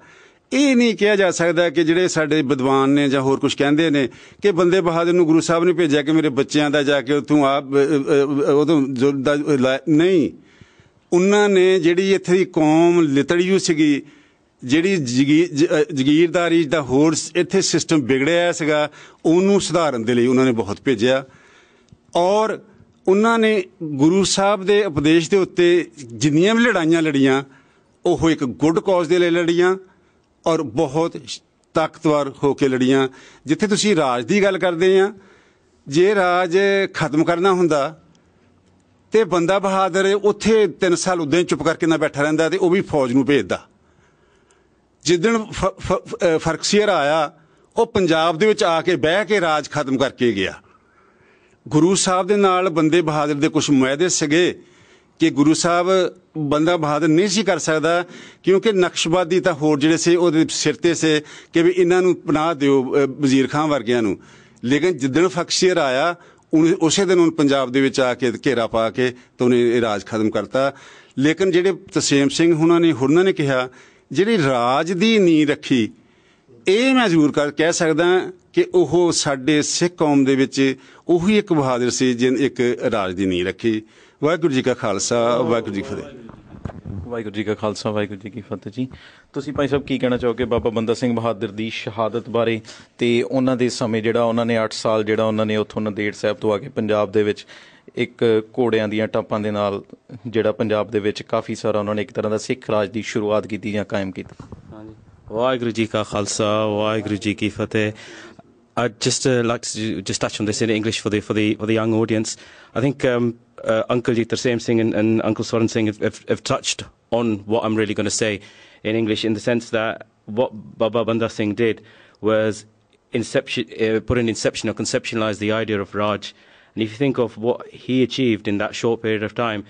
ਇਹ ਨਹੀਂ ਕਿਹਾ ਜਾ ਸਕਦਾ ਕਿ ਜਿਹੜੇ ਸਾਡੇ ਵਿਦਵਾਨ ਨੇ ਜਾਂ ਹੋਰ ਕੁਝ ਕਹਿੰਦੇ ਨੇ ਕਿ ਬੰਦੇ ਬਹਾਦਰ ਨੂੰ ਗੁਰੂ ਸਾਹਿਬ ਨੇ ਭੇਜਿਆ ਕਿ ਮੇਰੇ ਬੱਚਿਆਂ ਦਾ ਜਾ ਕੇ ਉਥੋਂ ਆ ਉਹ ਤੋਂ ਨਹੀਂ ਉਹਨਾਂ ਨੇ ਜਿਹੜੀ ਇੱਥੇ ਦੀ ਕੌਮ ਲਿਤੜੀਉ ਸੀਗੀ ਜਿਹੜੀ ਜ਼ਗੀਰਦਾਰੀ ਦਾ ਹੋਰ ਇੱਥੇ ਸਿਸਟਮ ਵਿਗੜਿਆ ਸੀਗਾ ਉਹਨੂੰ ਸੁਧਾਰਨ ਦੇ ਲਈ ਉਹਨਾਂ ਨੇ ਬਹੁਤ ਭੇਜਿਆ ਔਰ ਉਹਨਾਂ ਨੇ ਗੁਰੂ ਸਾਹਿਬ ਦੇ ਉਪਦੇਸ਼ ਦੇ ਉੱਤੇ ਜਿੰਨੀਆਂ ਵੀ ਲੜਾਈਆਂ ਲੜੀਆਂ ਉਹ ਇੱਕ ਗੁੱਡ ਕੌਜ਼ ਦੇ ਲਈ ਲੜੀਆਂ ਔਰ ਬਹੁਤ ਤਾਕਤਵਰ ਹੋ ਕੇ ਲੜੀਆਂ ਜਿੱਥੇ ਤੁਸੀਂ ਰਾਜ ਦੀ ਗੱਲ ਕਰਦੇ ਆ ਜੇ ਰਾਜ ਖਤਮ ਕਰਨਾ ਹੁੰਦਾ ਤੇ ਬੰਦਾ ਬਹਾਦਰ ਉੱਥੇ 3 ਸਾਲ ਉਦਾਂ ਚੁੱਪ ਕਰਕੇ ਨਾ ਬੈਠਾ ਰਹਿੰਦਾ ਤੇ ਉਹ ਵੀ ਫੌਜ ਨੂੰ ਭੇਜਦਾ ਜਿੱਦਣ ਫਰਕਸੀਅਰ ਆਇਆ ਉਹ ਪੰਜਾਬ ਦੇ ਵਿੱਚ ਆ ਕੇ ਬਹਿ ਕੇ ਰਾਜ ਖਤਮ ਕਰਕੇ ਗਿਆ ਗੁਰੂ ਸਾਹਿਬ ਦੇ ਨਾਲ ਬੰਦੇ ਬਹਾਦਰ ਦੇ ਕੁਝ ਮੁਆਹਦੇ ਸਗੇ ਕਿ ਗੁਰੂ ਸਾਹਿਬ ਬੰਦਾ ਬਹਾਦਰ ਨਹੀਂ ਸੀ ਕਰ ਸਕਦਾ ਕਿਉਂਕਿ ਨਕਸ਼ਬਾਦੀ ਤਾਂ ਹੋਰ ਜਿਹੜੇ ਸੀ ਉਹਦੇ ਸਿਰ ਤੇ ਸੀ ਕਿ ਵੀ ਇਹਨਾਂ ਨੂੰ ਪਨਾਹ ਦਿਓ ਵਜ਼ੀਰ ਖਾਨ ਵਰਗਿਆਂ ਨੂੰ ਲੇਕਿਨ ਜਿੱਦਣ ਫਕਸ਼ੀਰ ਆਇਆ ਉਸੇ ਦਿਨ ਉਹ ਪੰਜਾਬ ਦੇ ਵਿੱਚ ਆ ਕੇ ਘੇਰਾ ਪਾ ਕੇ ਤਾਂ ਉਹਨੇ ਇਹ ਰਾਜ ਖਤਮ ਕਰਤਾ ਲੇਕਿਨ ਜਿਹੜੇ ਤਸੀਮ ਸਿੰਘ ਉਹਨਾਂ ਨੇ ਹੁਣਾਂ ਨੇ ਕਿਹਾ ਜਿਹੜੀ ਰਾਜ ਦੀ ਨੀ ਰੱਖੀ ਇਹ ਮੈਂ ਜ਼ਰੂਰ ਕਰ ਕਹਿ ਸਕਦਾ ਕਿ ਉਹ ਸਾਡੇ ਸਿੱਖ ਕੌਮ ਦੇ ਵਿੱਚ ਉਹੀ ਇੱਕ ਬਹਾਦਰ ਸੀ ਜਿਨ ਇੱਕ ਰਾਜ ਦੀ ਨੀ ਰੱਖੀ ਵਾਹਿਗੁਰੂ ਜੀ ਕਾ ਖਾਲਸਾ ਵਾਹਿਗੁਰੂ ਜੀ ਕੀ ਫਤਿਹ ਵਾਹਿਗੁਰੂ ਜੀ ਕਾ ਖਾਲਸਾ ਵਾਹਿਗੁਰੂ ਜੀ ਕੀ ਫਤਿਹ ਜੀ ਤੁਸੀਂ ਭਾਈ ਸਾਹਿਬ ਕੀ ਕਹਿਣਾ ਚਾਹੋਗੇ ਬਾਬਾ ਬੰਦਾ ਸਿੰਘ ਬਹਾਦਰ ਦੀ ਸ਼ਹਾਦਤ ਬਾਰੇ ਤੇ ਉਹਨਾਂ ਦੇ ਸਮੇਂ ਜਿਹੜਾ ਉਹਨਾਂ ਨੇ 8 ਸਾਲ ਜਿਹੜਾ ਉਹਨਾਂ ਨੇ ਉੱਥੋਂ ਨੰਦੇੜ ਸਾਹਿਬ ਤੋਂ ਆ ਕੇ ਪੰਜਾਬ ਦੇ ਵਿੱਚ ਇੱਕ ਘੋੜਿਆਂ ਦੀਆਂ ਟਾਪਾਂ ਦੇ ਨਾਲ ਜਿਹੜਾ ਪੰਜਾਬ ਦੇ ਵਿੱਚ ਕਾਫੀ ਸਾਰਾ ਉਹਨਾਂ ਨੇ ਇੱਕ ਤਰ੍ਹਾਂ ਦਾ ਸਿੱਖ ਰਾਜ ਦੀ ਸ਼ੁਰੂਆਤ ਕੀਤੀ ਜਾਂ ਕਾਇਮ ਕੀਤੀ ਹਾਂਜੀ ਵਾਹਿਗੁਰੂ ਜੀ ਕਾ ਖਾਲਸਾ ਵਾਹਿਗੁਰੂ ਜੀ ਕੀ ਫਤਿਹ I'd uh, just uh, like to just touch on this in English for the for the for the young audience. I think um, uh, Uncle Jeeter Same Singh and, and, Uncle Swaran Singh have, have, have, touched on what I'm really going to say in English, in the sense that what Baba Banda Singh did was inception, uh, put an inception or conceptualize the idea of Raj. And if you think of what he achieved in that short period of time,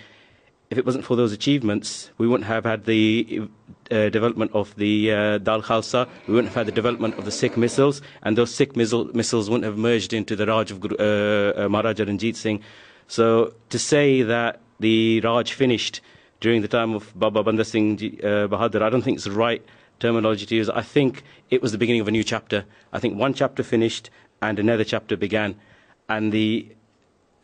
if it wasn't for those achievements, we wouldn't have had the uh, development of the uh, Dal Khalsa, we wouldn't have had the development of the Sikh missiles, and those Sikh missile, missiles wouldn't have merged into the Raj of uh, uh, Maharaj uh, Maharaja Ranjit Singh so to say that the Raj finished during the time of Baba Bandar Singh uh, Bahadur, I don't think it's the right terminology to use. I think it was the beginning of a new chapter. I think one chapter finished and another chapter began. And the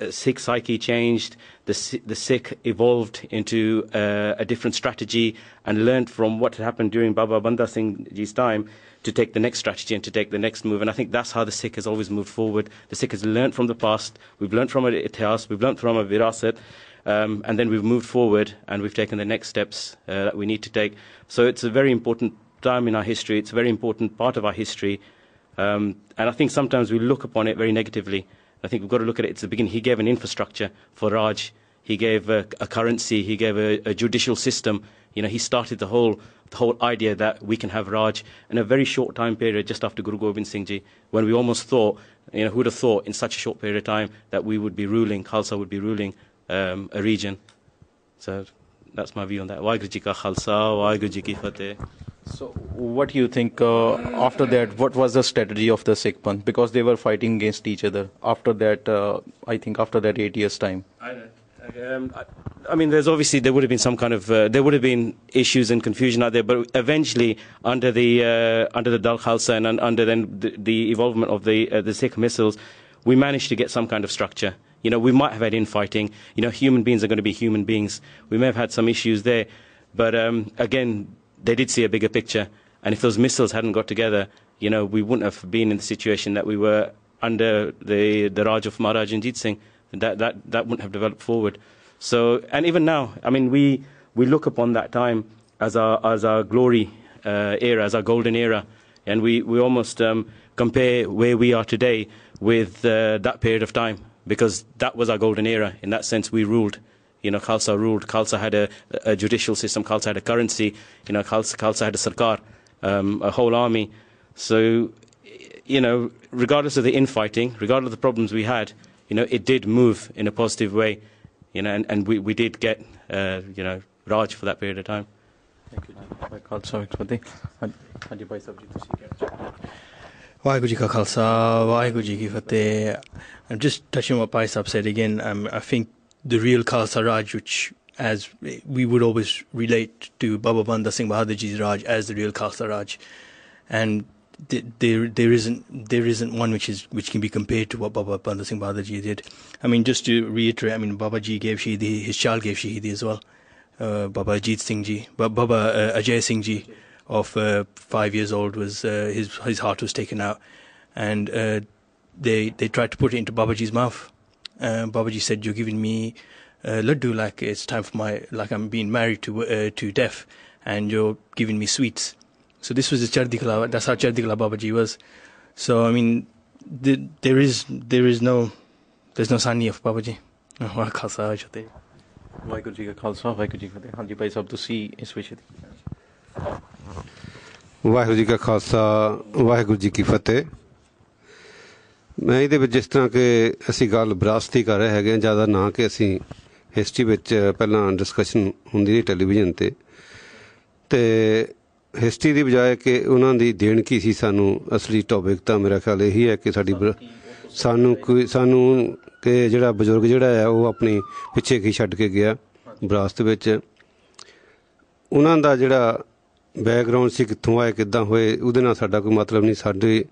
uh, Sikh psyche changed. The, the Sikh evolved into uh, a different strategy and learned from what had happened during Baba Banda Singh Ji's time to take the next strategy and to take the next move. And I think that's how the Sikh has always moved forward. The Sikh has learned from the past. We've learned from it We've learned from our virasat. Um, and then we've moved forward and we've taken the next steps uh, that we need to take. So it's a very important time in our history. It's a very important part of our history. Um, and I think sometimes we look upon it very negatively. I think we've got to look at it at the beginning. He gave an infrastructure for Raj. He gave a, a currency. He gave a, a, judicial system. You know, he started the whole, the whole idea that we can have Raj in a very short time period just after Guru Gobind Singh Ji, when we almost thought, you know, who would have thought in such a short period of time that we would be ruling, Khalsa would be ruling um, a region. So that's my view on that. Ji ka Khalsa, Ji ki Fateh. So, what do you think uh, after that? What was the strategy of the Sikh Panth? Because they were fighting against each other. After that, uh, I think after that eight years time. I know. Um, I, I, mean, there's obviously there would have been some kind of uh, there would have been issues and confusion out there, but eventually, under the uh, under the Dal Khalsa and un, under then the, the, involvement of the uh, the Sikh missiles, we managed to get some kind of structure. You know, we might have had infighting. You know, human beings are going to be human beings. We may have had some issues there. But um, again, they did see a bigger picture. And if those missiles hadn't got together, you know, we wouldn't have been in the situation that we were under the, the Raj of Maharaj Ranjit Singh. That, that, that wouldn't have developed forward. So, and even now, I mean, we, we look upon that time as our, as our glory uh, era, as our golden era. And we, we almost um, compare where we are today with uh, that period of time because that was our golden era. In that sense, we ruled. You know, Khalsa ruled. Khalsa had a, a judicial system. Khalsa had a currency. You know, Khalsa, Khalsa had a sarkar, um, a whole army. So, you know, regardless of the infighting, regardless of the problems we had, you know, it did move in a positive way. You know, and, and we, we did get, uh, you know, Raj for that period of time. Thank you, Janabai Waheguru Ji Ka Khalsa, Waheguru Ji Ki Fateh. I'm just touching what Pai Sahib said again. Um, I think the real Khalsa Raj, which as we would always relate to Baba Banda Singh Bahadur Ji's Raj as the real Khalsa Raj, and there there isn't there isn't one which is which can be compared to what Baba Banda Singh Bahadur Ji did. I mean, just to reiterate, I mean Baba Ji gave Shahidi, his child gave Shahidi as well, uh, Baba Ajit Singh Ji, Baba uh, Ajay Singh Ji of uh, five years old was uh, his his heart was taken out, and uh, they they tried to put it into Babaji's mouth. Uh, Babaji said, "You're giving me uh, laddu like it's time for my like I'm being married to to death, and you're giving me sweets." So this was the Chardikala. That's how Chardikala Babaji was. So I mean, the, there is there is no there's no sani of Babaji. Why Khalsa Waheguru ji ਕਾ ਖਾਲਸਾ ਵਾਹਿਗੁਰੂ ਜੀ ਕੀ ਫਤਿਹ ਹਾਂਜੀ ਭਾਈ ਸਾਹਿਬ ਤੁਸੀਂ ਇਸ ਵਿਸ਼ੇ ਤੇ ਵਾਹਿਗੁਰੂ ਜੀ ਕਾ ਖਾਲਸਾ ਵਾਹਿਗੁਰੂ ਜੀ ਕੀ ਫਤਿਹ ਮੈਂ ਇਹਦੇ ਵਿੱਚ ਜਿਸ ਤਰ੍ਹਾਂ ਕਿ ਅਸੀਂ ਗੱਲ ਵਿਰਾਸਤੀ ਕਰ ਰਹੇ ਹੈਗੇ ਜਿਆਦਾ ਨਾ ਕਿ ਅਸੀਂ ਹਿਸਟਰੀ ਵਿੱਚ ਪਹਿਲਾਂ ਡਿਸਕਸ਼ਨ ਹੁੰਦੀ ਸੀ ਟੈਲੀਵਿਜ਼ਨ ਤੇ ਤੇ ਹਿਸਟਰੀ ਦੀ ਬਜਾਏ ਕਿ ਉਹਨਾਂ ਦੀ ਦੇਣ ਕੀ ਸੀ ਸਾਨੂੰ ਅਸਲੀ ਟੌਪਿਕ ਤਾਂ ਮੇਰਾ ਖਿਆਲ ਇਹੀ ਹੈ ਕਿ ਸਾਡੀ ਸਾਨੂੰ ਕੋਈ ਸਾਨੂੰ ਕਿ ਜਿਹੜਾ ਬਜ਼ੁਰਗ ਜਿਹੜਾ ਹੈ ਉਹ ਆਪਣੀ ਪਿੱਛੇ ਕੀ ਛੱਡ ਕੇ ਗਿਆ ਵਿਰਾਸਤ ਵਿੱਚ ਉਹਨਾਂ ਦਾ ਜਿਹੜਾ ਬੈਕਗ੍ਰਾਉਂਡ ਸੀ ਕਿੱਥੋਂ ਆਏ ਕਿੱਦਾਂ ਹੋਏ ਉਹਦੇ ਨਾਲ ਸਾਡਾ ਕੋਈ ਮਤਲਬ ਨਹੀਂ ਸਾਡੇ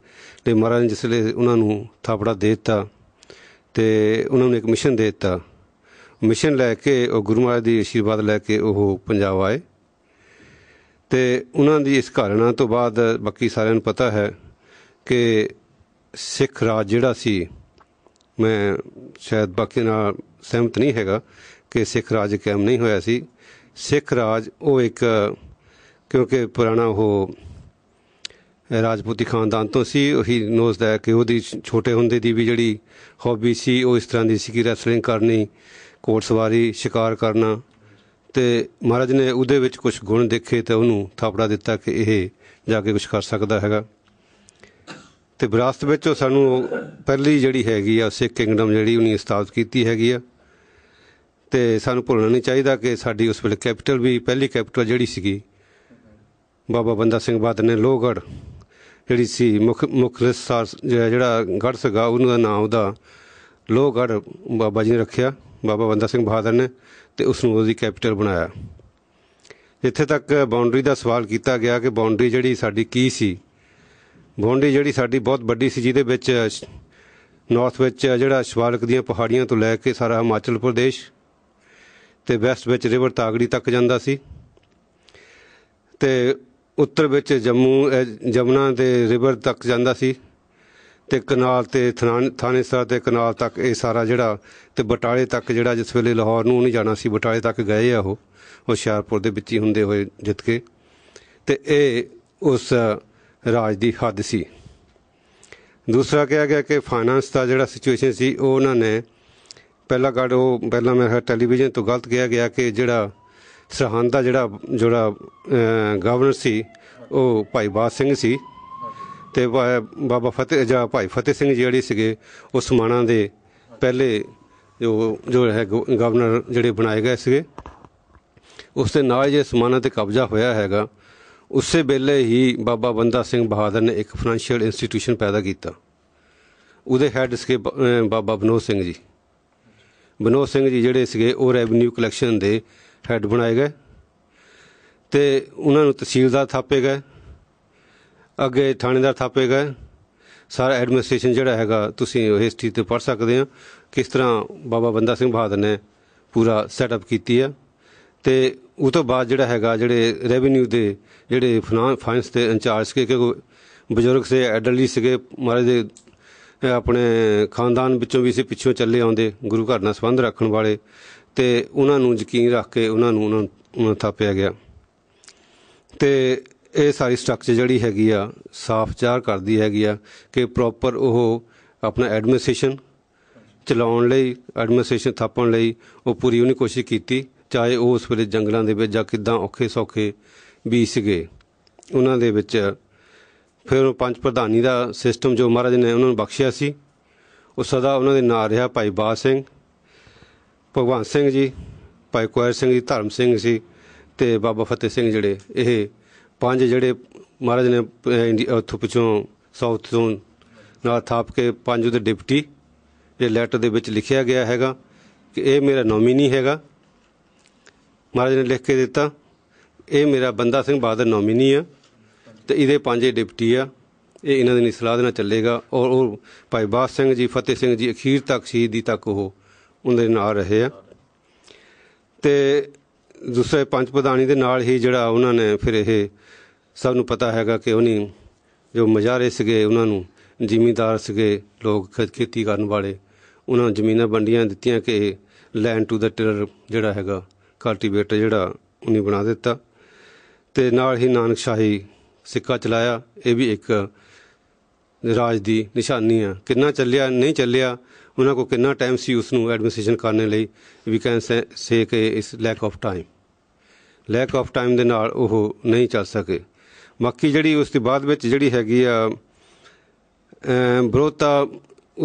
ਤੇ ਮਹਾਰਾਜ ਜਿਸ ਵੇਲੇ ਉਹਨਾਂ ਨੂੰ ਥਾਪੜਾ ਦੇ ਦਿੱਤਾ ਤੇ ਉਹਨਾਂ ਨੂੰ ਇੱਕ ਮਿਸ਼ਨ ਦੇ ਦਿੱਤਾ ਮਿਸ਼ਨ ਲੈ ਕੇ ਉਹ ਗੁਰੂ ਮਹਾਰਾਜ ਦੀ ਅਸ਼ੀਰਵਾਦ ਲੈ ਕੇ ਉਹ ਪੰਜਾਬ ਆਏ ਤੇ ਉਹਨਾਂ ਦੀ ਇਸ ਘਟਨਾ ਤੋਂ ਬਾਅਦ ਬਾਕੀ ਸਾਰਿਆਂ ਨੂੰ ਪਤਾ ਹੈ ਕਿ ਸਿੱਖ ਰਾਜ ਜਿਹੜਾ ਸੀ ਮੈਂ ਸ਼ਾਇਦ ਬਾਕੀ ਨਾਲ ਸਹਿਮਤ ਨਹੀਂ ਹੈਗਾ ਕਿ ਸਿੱਖ ਰਾਜ ਕਾਇਮ ਨਹੀਂ ਹੋਇਆ ਸੀ ਸਿੱਖ ਰਾਜ ਉਹ ਇੱਕ ਕਿਉਂਕਿ ਪੁਰਾਣਾ ਉਹ ਰਾਜਪੂਤੀ ਖਾਨਦਾਨ ਤੋਂ ਸੀ ਉਹੀ ਨੋਜ਼ ਦਾ ਕਿ ਉਹਦੀ ਛੋਟੇ ਹੁੰਦੇ ਦੀ ਵੀ ਜਿਹੜੀ ਹੌਬੀ ਸੀ ਉਹ ਇਸ ਤਰ੍ਹਾਂ ਦੀ ਸੀ ਕਿ ਰੈਸਲਿੰਗ ਕਰਨੀ ਕੋਟ ਸਵਾਰੀ ਸ਼ਿਕਾਰ ਕਰਨਾ ਤੇ ਮਹਾਰਾਜ ਨੇ ਉਹਦੇ ਵਿੱਚ ਕੁਝ ਗੁਣ ਦੇਖੇ ਤੇ ਉਹਨੂੰ ਥਾਪੜਾ ਦਿੱਤਾ ਕਿ ਇਹ ਜਾ ਕੇ ਕੁਝ ਕਰ ਸਕਦਾ ਹੈਗਾ ਤੇ ਵਿਰਾਸਤ ਵਿੱਚ ਉਹ ਸਾਨੂੰ ਪਹਿਲੀ ਜਿਹੜੀ ਹੈਗੀ ਆ ਸਿੱਖ ਕਿੰਗਡਮ ਜਿਹੜੀ ਉਹਨੇ ਸਥਾਪਿਤ ਕੀਤੀ ਹੈਗੀ ਆ ਤੇ ਸਾਨੂੰ ਭੁੱਲਣਾ ਨਹੀਂ ਚਾਹੀਦਾ ਕਿ ਸਾਡੀ ਉਸ ਵੇਲੇ ਕੈਪੀਟਲ ਵੀ ਪਹਿਲੀ ਕੈਪੀਟਲ ਜਿਹੜੀ ਸੀਗੀ ਬਾਬਾ ਬੰਦਾ ਸਿੰਘ ਬਹਾਦਰ ਨੇ ਲੋਹਗੜ ਜਿਹੜੀ ਸੀ ਮੁਖ ਮੁਖਲਿਸਤਾਨ ਜਿਹੜਾ ਗੜ ਸਗਾ ਉਹਨਾਂ ਦਾ ਨਾਮ ਉਹਦਾ ਲੋਹਗੜ ਬਾਬਾ ਜੀ ਨੇ ਰੱਖਿਆ ਬਾਬਾ ਬੰਦਾ ਸਿੰਘ ਬਹਾਦਰ ਨੇ ਤੇ ਉਸ ਨੂੰ ਉਹਦੀ ਕੈਪੀਟਲ ਬਣਾਇਆ ਇੱਥੇ ਤੱਕ ਬਾਉਂਡਰੀ ਦਾ ਸਵਾਲ ਕੀਤਾ ਗਿਆ ਕਿ ਬਾਉਂਡਰੀ ਜਿਹੜੀ ਸਾਡੀ ਕੀ ਸੀ ਬਾਉਂਡਰੀ ਜਿਹੜੀ ਸਾਡੀ ਬਹੁਤ ਵੱਡੀ ਸੀ ਜਿਹਦੇ ਵਿੱਚ ਨਾਰਥ ਵਿੱਚ ਜਿਹੜਾ ਸ਼ਿਵਾਲਿਕ ਦੀਆਂ ਪਹਾੜੀਆਂ ਤੋਂ ਲੈ ਕੇ ਸਾਰਾ ਹਿਮਾਚਲ ਪ੍ਰਦੇਸ਼ ਤੇ ਵੈਸਟ ਵਿੱਚ ਰਿਵਰ ਤਾਗੜੀ ਤੱਕ ਜਾਂਦਾ ਸੀ ਤੇ ਉੱਤਰ ਵਿੱਚ ਜੰਮੂ ਜਮਨਾ ਦੇ ਰਿਵਰ ਤੱਕ ਜਾਂਦਾ ਸੀ ਤੇ ਕਨਾਲ ਤੇ ਥਾਣੇ ਸਰ ਤੇ ਕਨਾਲ ਤੱਕ ਇਹ ਸਾਰਾ ਜਿਹੜਾ ਤੇ ਬਟਾਲੇ ਤੱਕ ਜਿਹੜਾ ਜਿਸ ਵੇਲੇ ਲਾਹੌਰ ਨੂੰ ਨਹੀਂ ਜਾਣਾ ਸੀ ਬਟਾਲੇ ਤੱਕ ਗਏ ਆ ਉਹ ਹੁਸ਼ਿਆਰਪੁਰ ਦੇ ਵਿੱਚ ਹੀ ਹੁੰਦੇ ਹੋਏ ਜਿੱਤ ਕੇ ਤੇ ਇਹ ਉਸ ਰਾਜ ਦੀ ਹੱਦ ਸੀ ਦੂਸਰਾ ਕਿਹਾ ਗਿਆ ਕਿ ਫਾਈਨਾਂਸ ਦਾ ਜਿਹੜਾ ਸਿਚੁਏਸ਼ਨ ਸੀ ਉਹ ਉਹਨਾਂ ਨੇ ਪਹਿਲਾ ਗੱਲ ਉਹ ਪਹਿਲਾਂ ਮੈਂ ਟੈਲੀਵਿਜ਼ਨ ਤੋਂ ਗਲਤ ਕਿਹਾ ਗਿਆ ਕਿ ਜਿਹੜਾ ਸਰਹੰਦ ਦਾ ਜਿਹੜਾ ਜਿਹੜਾ ਗਵਰਨਰ ਸੀ ਉਹ ਭਾਈ ਬਾਸ ਸਿੰਘ ਸੀ ਤੇ ਬਾਬਾ ਫਤਿਹ ਜਾਂ ਭਾਈ ਫਤਿਹ ਸਿੰਘ ਜਿਹੜੇ ਸੀਗੇ ਉਹ ਸਮਾਣਾ ਦੇ ਪਹਿਲੇ ਜੋ ਜੋ ਹੈ ਗਵਰਨਰ ਜਿਹੜੇ ਬਣਾਏ ਗਏ ਸੀਗੇ ਉਸ ਦੇ ਨਾਲ ਜੇ ਸਮਾਨਾ ਤੇ ਕਬਜ਼ਾ ਹੋਇਆ ਹੈਗਾ ਉਸੇ ਵੇਲੇ ਹੀ ਬਾਬਾ ਬੰਦਾ ਸਿੰਘ ਬਹਾਦਰ ਨੇ ਇੱਕ ਫਾਈਨੈਂਸ਼ੀਅਲ ਇੰਸਟੀਟਿਊਸ਼ਨ ਪੈਦਾ ਕੀਤਾ ਉਹਦੇ ਹੈਡ ਸੀਗੇ ਬਾਬਾ ਬਨੋ ਸਿੰਘ ਜੀ ਬਨੋ ਸਿੰਘ ਜੀ ਜਿਹੜੇ ਸੀਗੇ ਉਹ ਰੈਵਨਿਊ ਕਲੈਕਸ਼ਨ ਦੇ ਹੈੱਡ ਬਣਾਏ ਗਏ ਤੇ ਉਹਨਾਂ ਨੂੰ ਤਹਿਸੀਲਦਾਰ ਥਾਪੇ ਗਏ ਅੱਗੇ ਥਾਣੇਦਾਰ ਥਾਪੇ ਗਏ ਸਾਰਾ ਐਡਮਿਨਿਸਟ੍ਰੇਸ਼ਨ ਜਿਹੜਾ ਹੈਗਾ ਤੁਸੀਂ ਹਿਸਟਰੀ ਤੇ ਪੜ੍ਹ ਸਕਦੇ ਹੋ ਕਿਸ ਤਰ੍ਹਾਂ ਬਾਬਾ ਬੰਦਾ ਸਿੰਘ ਬਹਾਦਰ ਨੇ ਪੂਰਾ ਸੈਟਅਪ ਕੀਤੀ ਹੈ ਤੇ ਉਹ ਤੋਂ ਬਾਅਦ ਜਿਹੜਾ ਹੈਗਾ ਜਿਹੜੇ ਰੈਵਨਿਊ ਦੇ ਜਿਹੜੇ ਫਾਈਨਸ ਦੇ ਇੰਚਾਰਜ ਸੀਗੇ ਕੋ ਬਜ਼ੁਰਗ ਸੇ ਐਡਰਲੀ ਸੀਗੇ ਮਾਰੇ ਦੇ ਆਪਣੇ ਖਾਨਦਾਨ ਵਿੱਚੋਂ ਵੀ ਸੀ ਪਿੱਛੋਂ ਚੱਲੇ ਆਉਂਦੇ ਗੁਰੂ ਘਰ ਨਾਲ ਸੰਬੰਧ ਰੱਖਣ ਵਾਲੇ ਤੇ ਉਹਨਾਂ ਨੂੰ ਯਕੀਨ ਰੱਖ ਕੇ ਉਹਨਾਂ ਨੂੰ ਉਹਨਾਂ ਥਾਪਿਆ ਗਿਆ ਤੇ ਇਹ ਸਾਰੀ ਸਟਰਕਚਰ ਜਿਹੜੀ ਹੈਗੀ ਆ ਸਾਫ਼ ਚਾਰ ਕਰਦੀ ਹੈਗੀ ਆ ਕਿ ਪ੍ਰੋਪਰ ਉਹ ਆਪਣਾ ਐਡਮਿਨਿਸਟ੍ਰੇਸ਼ਨ ਚਲਾਉਣ ਲਈ ਐਡਮਿਨਿਸਟ੍ਰੇਸ਼ਨ ਥਾਪਣ ਲਈ ਉਹ ਪੂਰੀ ਉਹਨੇ ਕੋਸ਼ਿਸ਼ ਕੀਤੀ ਚਾਹੇ ਉਹ ਉਸ ਵੇਲੇ ਜੰਗਲਾਂ ਦੇ ਵਿੱਚ ਜਾਂ ਕਿਦਾਂ ਔਖੇ ਸੌਖੇ ਵੀ ਸੀਗੇ ਉਹਨਾਂ ਦੇ ਵਿੱਚ ਫਿਰ ਉਹ ਪੰਜ ਪ੍ਰਧਾਨੀ ਦਾ ਸਿਸਟਮ ਜੋ ਮਹਾਰਾਜ ਨੇ ਉਹਨਾਂ ਨੂੰ ਬਖਸ਼ਿਆ ਸੀ ਉਹ ਸਦਾ ਉਹਨਾਂ ਦੇ ਨਾਲ ਰਿਹਾ ਭਾਈ ਬਾਸ ਸਿੰਘ ਭਗਵਾਨ ਸਿੰਘ ਜੀ ਭਾਈ ਕੋਇਰ ਸਿੰਘ ਜੀ ਧਰਮ ਸਿੰਘ ਸੀ ਤੇ ਬਾਬਾ ਫਤਿਹ ਸਿੰਘ ਜਿਹੜੇ ਇਹ ਪੰਜ ਜਿਹੜੇ ਮਹਾਰਾਜ ਨੇ ਉੱਥੋਂ ਪਿਛੋਂ ਸਾਊਥ ਤੋਂ ਨਾਲ ਥਾਪ ਕੇ ਪੰਜ ਉਹਦੇ ਡਿਪਟੀ ਇਹ ਲੈਟਰ ਦੇ ਵਿੱਚ ਲਿਖਿਆ ਗਿਆ ਹੈਗਾ ਕਿ ਇਹ ਮੇਰਾ ਨੋਮੀਨੀ ਹੈਗਾ ਮਹਾਰਾਜ ਨੇ ਲਿਖ ਕੇ ਦਿੱਤਾ ਇਹ ਮੇਰਾ ਬੰਦਾ ਸਿੰਘ ਬਾਦਰ ਨੋਮੀਨੀ ਆ ਤੇ ਇਹਦੇ ਪੰਜੇ ਡਿਪਟੀ ਆ ਇਹ ਇਹਨਾਂ ਦੇ ਸਲਾਹ ਨਾਲ ਚੱਲੇਗਾ ਔਰ ਉਹ ਭਾਈ ਬਾਸ ਸਿੰਘ ਜੀ ਫਤਿਹ ਸਿੰਘ ਜੀ ਅਖੀਰ ਤੱਕ ਸ਼ਹੀਦੀ ਤੱਕ ਉਹ ਉਹਦੇ ਨਾਲ ਰਹੇ ਆ ਤੇ ਦੂਸਰੇ ਪੰਜ ਪ੍ਰਧਾਨੀ ਦੇ ਨਾਲ ਹੀ ਜਿਹੜਾ ਉਹਨਾਂ ਨੇ ਫਿਰ ਇਹ ਸਭ ਨੂੰ ਪਤਾ ਹੈਗਾ ਕਿ ਉਹਨੀ ਜੋ ਮਜਾਰੇ ਸੀਗੇ ਉਹਨਾਂ ਨੂੰ ਜ਼ਿਮੀਂਦਾਰ ਸੀਗੇ ਲੋਕ ਖੇਤੀ ਕਰਨ ਵਾਲੇ ਉਹਨਾਂ ਨੂੰ ਜ਼ਮੀਨਾਂ ਵੰਡੀਆਂ ਦਿੱਤੀਆਂ ਕਿ ਲੈਂਡ ਟੂ ਦਾ ਟਿਲਰ ਜਿਹੜਾ ਹੈਗਾ ਕਲਟੀਵੇਟਰ ਜਿਹੜਾ ਉਹਨੇ ਬਣਾ ਦਿੱਤਾ ਤੇ ਨਾਲ ਹੀ ਨਾਨਕ ਸ਼ਾਹੀ ਸਿੱਕਾ ਚਲਾਇਆ ਇਹ ਵੀ ਇੱਕ ਰਾਜ ਦੀ ਨਿਸ਼ਾਨੀ ਆ ਕਿੰਨਾ ਚੱਲਿਆ ਨਹੀਂ ਚੱਲਿਆ ਉਹਨਾਂ ਕੋ ਕਿੰਨਾ ਟਾਈਮ ਸੀ ਉਸ ਨੂੰ ਐਡਮਿਨਿਸਟ੍ਰੇਸ਼ਨ ਕਰਨ ਲਈ ਵੀ ਕੈਨ ਸੇ ਕਿ ਇਸ lack of time lack of time ਦੇ ਨਾਲ ਉਹ ਨਹੀਂ ਚੱਲ ਸਕੇ ਬਾਕੀ ਜਿਹੜੀ ਉਸ ਤੋਂ ਬਾਅਦ ਵਿੱਚ ਜਿਹੜੀ ਹੈਗੀ ਆ ਬਰੋਤਾ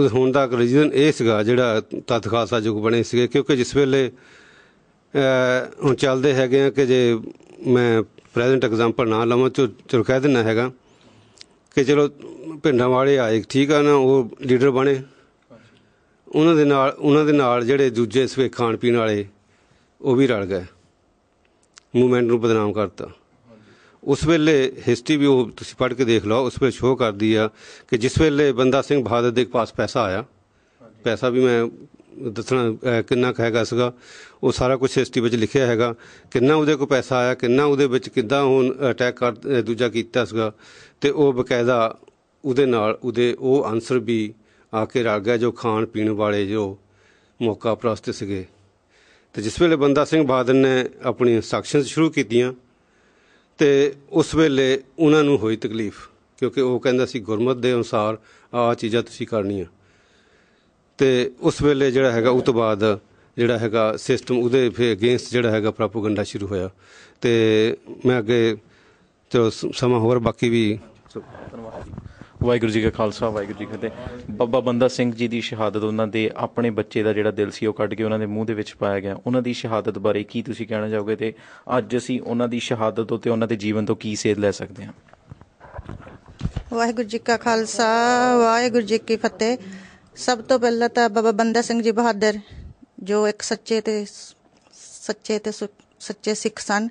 ਉਸ ਹੋਣ ਦਾ ਰੀਜ਼ਨ ਇਹ ਸੀਗਾ ਜਿਹੜਾ ਤਤ ਖਾਸਾ ਜੁਗ ਬਣੇ ਸੀਗੇ ਕਿਉਂਕਿ ਜਿਸ ਵੇਲੇ ਹੁਣ ਚੱਲਦੇ ਹੈਗੇ ਆ ਕਿ ਜੇ ਮੈਂ ਪ੍ਰੈਜ਼ੈਂਟ ਐਗਜ਼ਾਮਪਲ ਨਾ ਲਵਾਂ ਤਾਂ ਚਲ ਕਹਿ ਦਿੰਨਾ ਹੈਗਾ ਕਿ ਚਲੋ ਪਿੰਡਾਂ ਵਾਲੇ ਆਏ ਠੀਕ ਆ ਨਾ ਉਹ ਲੀਡਰ ਬਣੇ ਉਹਨਾਂ ਦੇ ਨਾਲ ਉਹਨਾਂ ਦੇ ਨਾਲ ਜਿਹੜੇ ਦੂਜੇ ਸਵੇ ਖਾਣ ਪੀਣ ਵਾਲੇ ਉਹ ਵੀ ਰਲ ਗਏ ਮੂਵਮੈਂਟ ਨੂੰ ਬਦਨਾਮ ਕਰਤਾ ਉਸ ਵੇਲੇ ਹਿਸਟਰੀ ਵੀ ਉਹ ਤੁਸੀਂ ਪੜ੍ਹ ਕੇ ਦੇਖ ਲਓ ਉਸ ਵੇਲੇ ਸ਼ੋਅ ਕਰਦੀ ਆ ਕਿ ਜਿਸ ਵੇਲੇ ਬੰਦਾ ਸਿੰਘ ਬਹਾਦਰ ਦੇ ਪਾਸ ਪੈਸਾ ਆਇਆ ਪੈਸਾ ਵੀ ਮੈਂ ਦੱਸਣਾ ਕਿੰਨਾ ਹੈਗਾ ਸੀਗਾ ਉਹ ਸਾਰਾ ਕੁਝ ਹਿਸਟਰੀ ਵਿੱਚ ਲਿਖਿਆ ਹੈਗਾ ਕਿੰਨਾ ਉਹਦੇ ਕੋਲ ਪੈਸਾ ਆਇਆ ਕਿੰਨਾ ਉਹਦੇ ਵਿੱਚ ਕਿੱਦਾਂ ਹੁਣ ਅਟੈਕ ਕਰ ਦੂਜਾ ਕੀਤਾ ਸੀਗਾ ਤੇ ਉਹ ਬਕਾਇਦਾ ਉਹਦੇ ਨਾਲ ਉਹਦੇ ਉਹ ਆਨਸਰ ਵੀ ਆਖਿਰ ਆ ਗਿਆ ਜੋ ਖਾਣ ਪੀਣ ਵਾਲੇ ਜੋ ਮੌਕਾ ਪ੍ਰਸਤ ਸੀਗੇ ਤੇ ਜਿਸ ਵੇਲੇ ਬੰਦਾ ਸਿੰਘ ਬਾਦਲ ਨੇ ਆਪਣੀ ਇਨਸਟਰਕਸ਼ਨਸ ਸ਼ੁਰੂ ਕੀਤੀਆਂ ਤੇ ਉਸ ਵੇਲੇ ਉਹਨਾਂ ਨੂੰ ਹੋਈ ਤਕਲੀਫ ਕਿਉਂਕਿ ਉਹ ਕਹਿੰਦਾ ਸੀ ਗੁਰਮਤ ਦੇ ਅਨੁਸਾਰ ਆ ਚੀਜ਼ਾਂ ਤੁਸੀਂ ਕਰਨੀਆਂ ਤੇ ਉਸ ਵੇਲੇ ਜਿਹੜਾ ਹੈਗਾ ਉਸ ਤੋਂ ਬਾਅਦ ਜਿਹੜਾ ਹੈਗਾ ਸਿਸਟਮ ਉਹਦੇ ਫੇ ਅਗੇਂਸਟ ਜਿਹੜਾ ਹੈਗਾ ਪ੍ਰੋਪਗੈਂਡਾ ਸ਼ੁਰੂ ਹੋਇਆ ਤੇ ਮੈਂ ਅੱਗੇ ਚਲੋ ਸਮਾਂ ਹੋਰ ਬਾਕੀ ਵੀ ਧੰਨਵਾਦ ਵਾਹਿਗੁਰੂ ਜੀ ਕਾ ਖਾਲਸਾ ਵਾਹਿਗੁਰੂ ਜੀ ਕੀ ਫਤਿਹ ਬਾਬਾ ਬੰਦਾ ਸਿੰਘ ਜੀ ਦੀ ਸ਼ਹਾਦਤ ਉਹਨਾਂ ਦੇ ਆਪਣੇ ਬੱਚੇ ਦਾ ਜਿਹੜਾ ਦਿਲ ਸੀ ਉਹ ਕੱਢ ਕੇ ਉਹਨਾਂ ਦੇ ਮੂੰਹ ਦੇ ਵਿੱਚ ਪਾਇਆ ਗਿਆ ਉਹਨਾਂ ਦੀ ਸ਼ਹਾਦਤ ਬਾਰੇ ਕੀ ਤੁਸੀਂ ਕਹਿਣਾ ਚਾਹੋਗੇ ਤੇ ਅੱਜ ਅਸੀਂ ਉਹਨਾਂ ਦੀ ਸ਼ਹਾਦਤ ਤੋਂ ਤੇ ਉਹਨਾਂ ਦੇ ਜੀਵਨ ਤੋਂ ਕੀ ਸੇਧ ਲੈ ਸਕਦੇ ਹਾਂ ਵਾਹਿਗੁਰੂ ਜੀ ਕਾ ਖਾਲਸਾ ਵਾਹਿਗੁਰੂ ਜੀ ਕੀ ਫਤਿਹ ਸਭ ਤੋਂ ਪਹਿਲਾਂ ਤਾਂ ਬਾਬਾ ਬੰਦਾ ਸਿੰਘ ਜੀ ਬਹਾਦਰ ਜੋ ਇੱਕ ਸੱਚੇ ਤੇ ਸੱਚੇ ਤੇ ਸੱਚੇ ਸਿੱਖ ਸਨ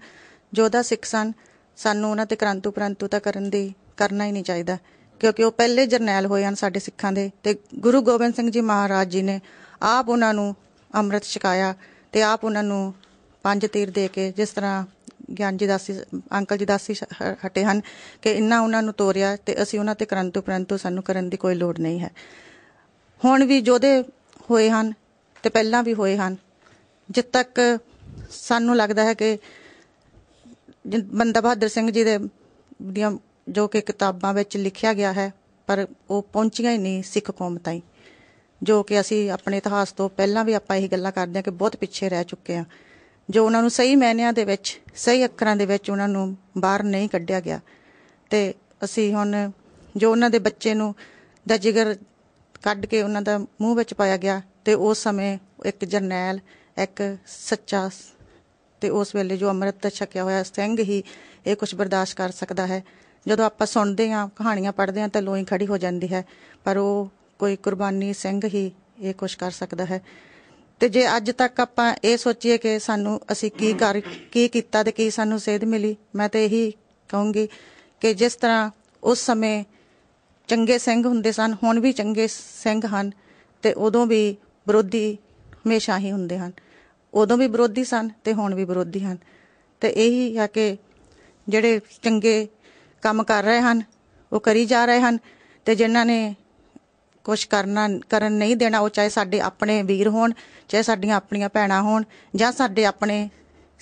ਜੋਧਾ ਸਿੱਖ ਸਨ ਸਾਨੂੰ ਉਹਨਾਂ ਤੇ ਕ੍ਰਾਂਤੂ ਪ੍ਰੰਤੂ ਤਾਂ ਕਰਨ ਦੀ ਕਰਨਾ ਹੀ ਨਹੀਂ ਚਾਹੀਦਾ ਕਿਉਂਕਿ ਉਹ ਪਹਿਲੇ ਜਰਨੈਲ ਹੋਏ ਹਨ ਸਾਡੇ ਸਿੱਖਾਂ ਦੇ ਤੇ ਗੁਰੂ ਗੋਬਿੰਦ ਸਿੰਘ ਜੀ ਮਹਾਰਾਜ ਜੀ ਨੇ ਆਪ ਉਹਨਾਂ ਨੂੰ ਅੰਮ੍ਰਿਤ ਛਕਾਇਆ ਤੇ ਆਪ ਉਹਨਾਂ ਨੂੰ ਪੰਜ ਤੀਰ ਦੇ ਕੇ ਜਿਸ ਤਰ੍ਹਾਂ ਗਿਆਨ ਜੀ ਦਾਸੀ ਅੰਕਲ ਜੀ ਦਾਸੀ ਹਟੇ ਹਨ ਕਿ ਇੰਨਾ ਉਹਨਾਂ ਨੂੰ ਤੋਰਿਆ ਤੇ ਅਸੀਂ ਉਹਨਾਂ ਤੇ ਕਰੰਤੂ ਪਰੰਤੂ ਸਾਨੂੰ ਕਰਨ ਦੀ ਕੋਈ ਲੋੜ ਨਹੀਂ ਹੈ ਹੁਣ ਵੀ ਜੋਦੇ ਹੋਏ ਹਨ ਤੇ ਪਹਿਲਾਂ ਵੀ ਹੋਏ ਹਨ ਜਿੱਤ ਤੱਕ ਸਾਨੂੰ ਲੱਗਦਾ ਹੈ ਕਿ ਬੰਦਾ ਬਹਾਦਰ ਸਿੰਘ ਜੀ ਦੇ ਦੀਆਂ ਜੋ ਕਿ ਕਿਤਾਬਾਂ ਵਿੱਚ ਲਿਖਿਆ ਗਿਆ ਹੈ ਪਰ ਉਹ ਪਹੁੰਚੀਆਂ ਹੀ ਨਹੀਂ ਸਿੱਖ ਕੌਮ ਤਾਈਂ ਜੋ ਕਿ ਅਸੀਂ ਆਪਣੇ ਇਤਿਹਾਸ ਤੋਂ ਪਹਿਲਾਂ ਵੀ ਆਪਾਂ ਇਹ ਗੱਲਾਂ ਕਰਦੇ ਆ ਕਿ ਬਹੁਤ ਪਿੱਛੇ ਰਹਿ ਚੁੱਕੇ ਆ ਜੋ ਉਹਨਾਂ ਨੂੰ ਸਹੀ ਮੈਨਿਆਂ ਦੇ ਵਿੱਚ ਸਹੀ ਅੱਖਰਾਂ ਦੇ ਵਿੱਚ ਉਹਨਾਂ ਨੂੰ ਬਾਹਰ ਨਹੀਂ ਕੱਢਿਆ ਗਿਆ ਤੇ ਅਸੀਂ ਹੁਣ ਜੋ ਉਹਨਾਂ ਦੇ ਬੱਚੇ ਨੂੰ ਦਾ ਜਿਗਰ ਕੱਢ ਕੇ ਉਹਨਾਂ ਦਾ ਮੂੰਹ ਵਿੱਚ ਪਾਇਆ ਗਿਆ ਤੇ ਉਸ ਸਮੇਂ ਇੱਕ ਜਰਨੈਲ ਇੱਕ ਸੱਚਾ ਤੇ ਉਸ ਵੇਲੇ ਜੋ ਅੰਮ੍ਰਿਤ ਛਕਿਆ ਹੋਇਆ ਸਿੰਘ ਹੀ ਇਹ ਕੁਝ ਬਰਦਾਸ਼ਤ ਕਰ ਸਕਦਾ ਹੈ ਜਦੋਂ ਆਪਾਂ ਸੁਣਦੇ ਹਾਂ ਕਹਾਣੀਆਂ ਪੜ੍ਹਦੇ ਹਾਂ ਤਾਂ ਲੋਈ ਖੜੀ ਹੋ ਜਾਂਦੀ ਹੈ ਪਰ ਉਹ ਕੋਈ ਕੁਰਬਾਨੀ ਸਿੰਘ ਹੀ ਇਹ ਕੁਝ ਕਰ ਸਕਦਾ ਹੈ ਤੇ ਜੇ ਅੱਜ ਤੱਕ ਆਪਾਂ ਇਹ ਸੋਚੀਏ ਕਿ ਸਾਨੂੰ ਅਸੀਂ ਕੀ ਕਰ ਕੀ ਕੀਤਾ ਤੇ ਕੀ ਸਾਨੂੰ ਸੇਧ ਮਿਲੀ ਮੈਂ ਤਾਂ ਇਹੀ ਕਹੂੰਗੀ ਕਿ ਜਿਸ ਤਰ੍ਹਾਂ ਉਸ ਸਮੇਂ ਚੰਗੇ ਸਿੰਘ ਹੁੰਦੇ ਸਨ ਹੁਣ ਵੀ ਚੰਗੇ ਸਿੰਘ ਹਨ ਤੇ ਉਦੋਂ ਵੀ ਵਿਰੋਧੀ ਹਮੇਸ਼ਾ ਹੀ ਹੁੰਦੇ ਹਨ ਉਦੋਂ ਵੀ ਵਿਰੋਧੀ ਸਨ ਤੇ ਹੁਣ ਵੀ ਵਿਰੋਧੀ ਹਨ ਤੇ ਇਹੀ ਆ ਕਿ ਜਿਹੜੇ ਚੰਗੇ ਕੰਮ ਕਰ ਰਹੇ ਹਨ ਉਹ ਕਰੀ ਜਾ ਰਹੇ ਹਨ ਤੇ ਜਿਨ੍ਹਾਂ ਨੇ ਕੁਝ ਕਰਨਾ ਕਰਨ ਨਹੀਂ ਦੇਣਾ ਉਹ ਚਾਹੇ ਸਾਡੇ ਆਪਣੇ ਵੀਰ ਹੋਣ ਚਾਹੇ ਸਾਡੀਆਂ ਆਪਣੀਆਂ ਭੈਣਾਂ ਹੋਣ ਜਾਂ ਸਾਡੇ ਆਪਣੇ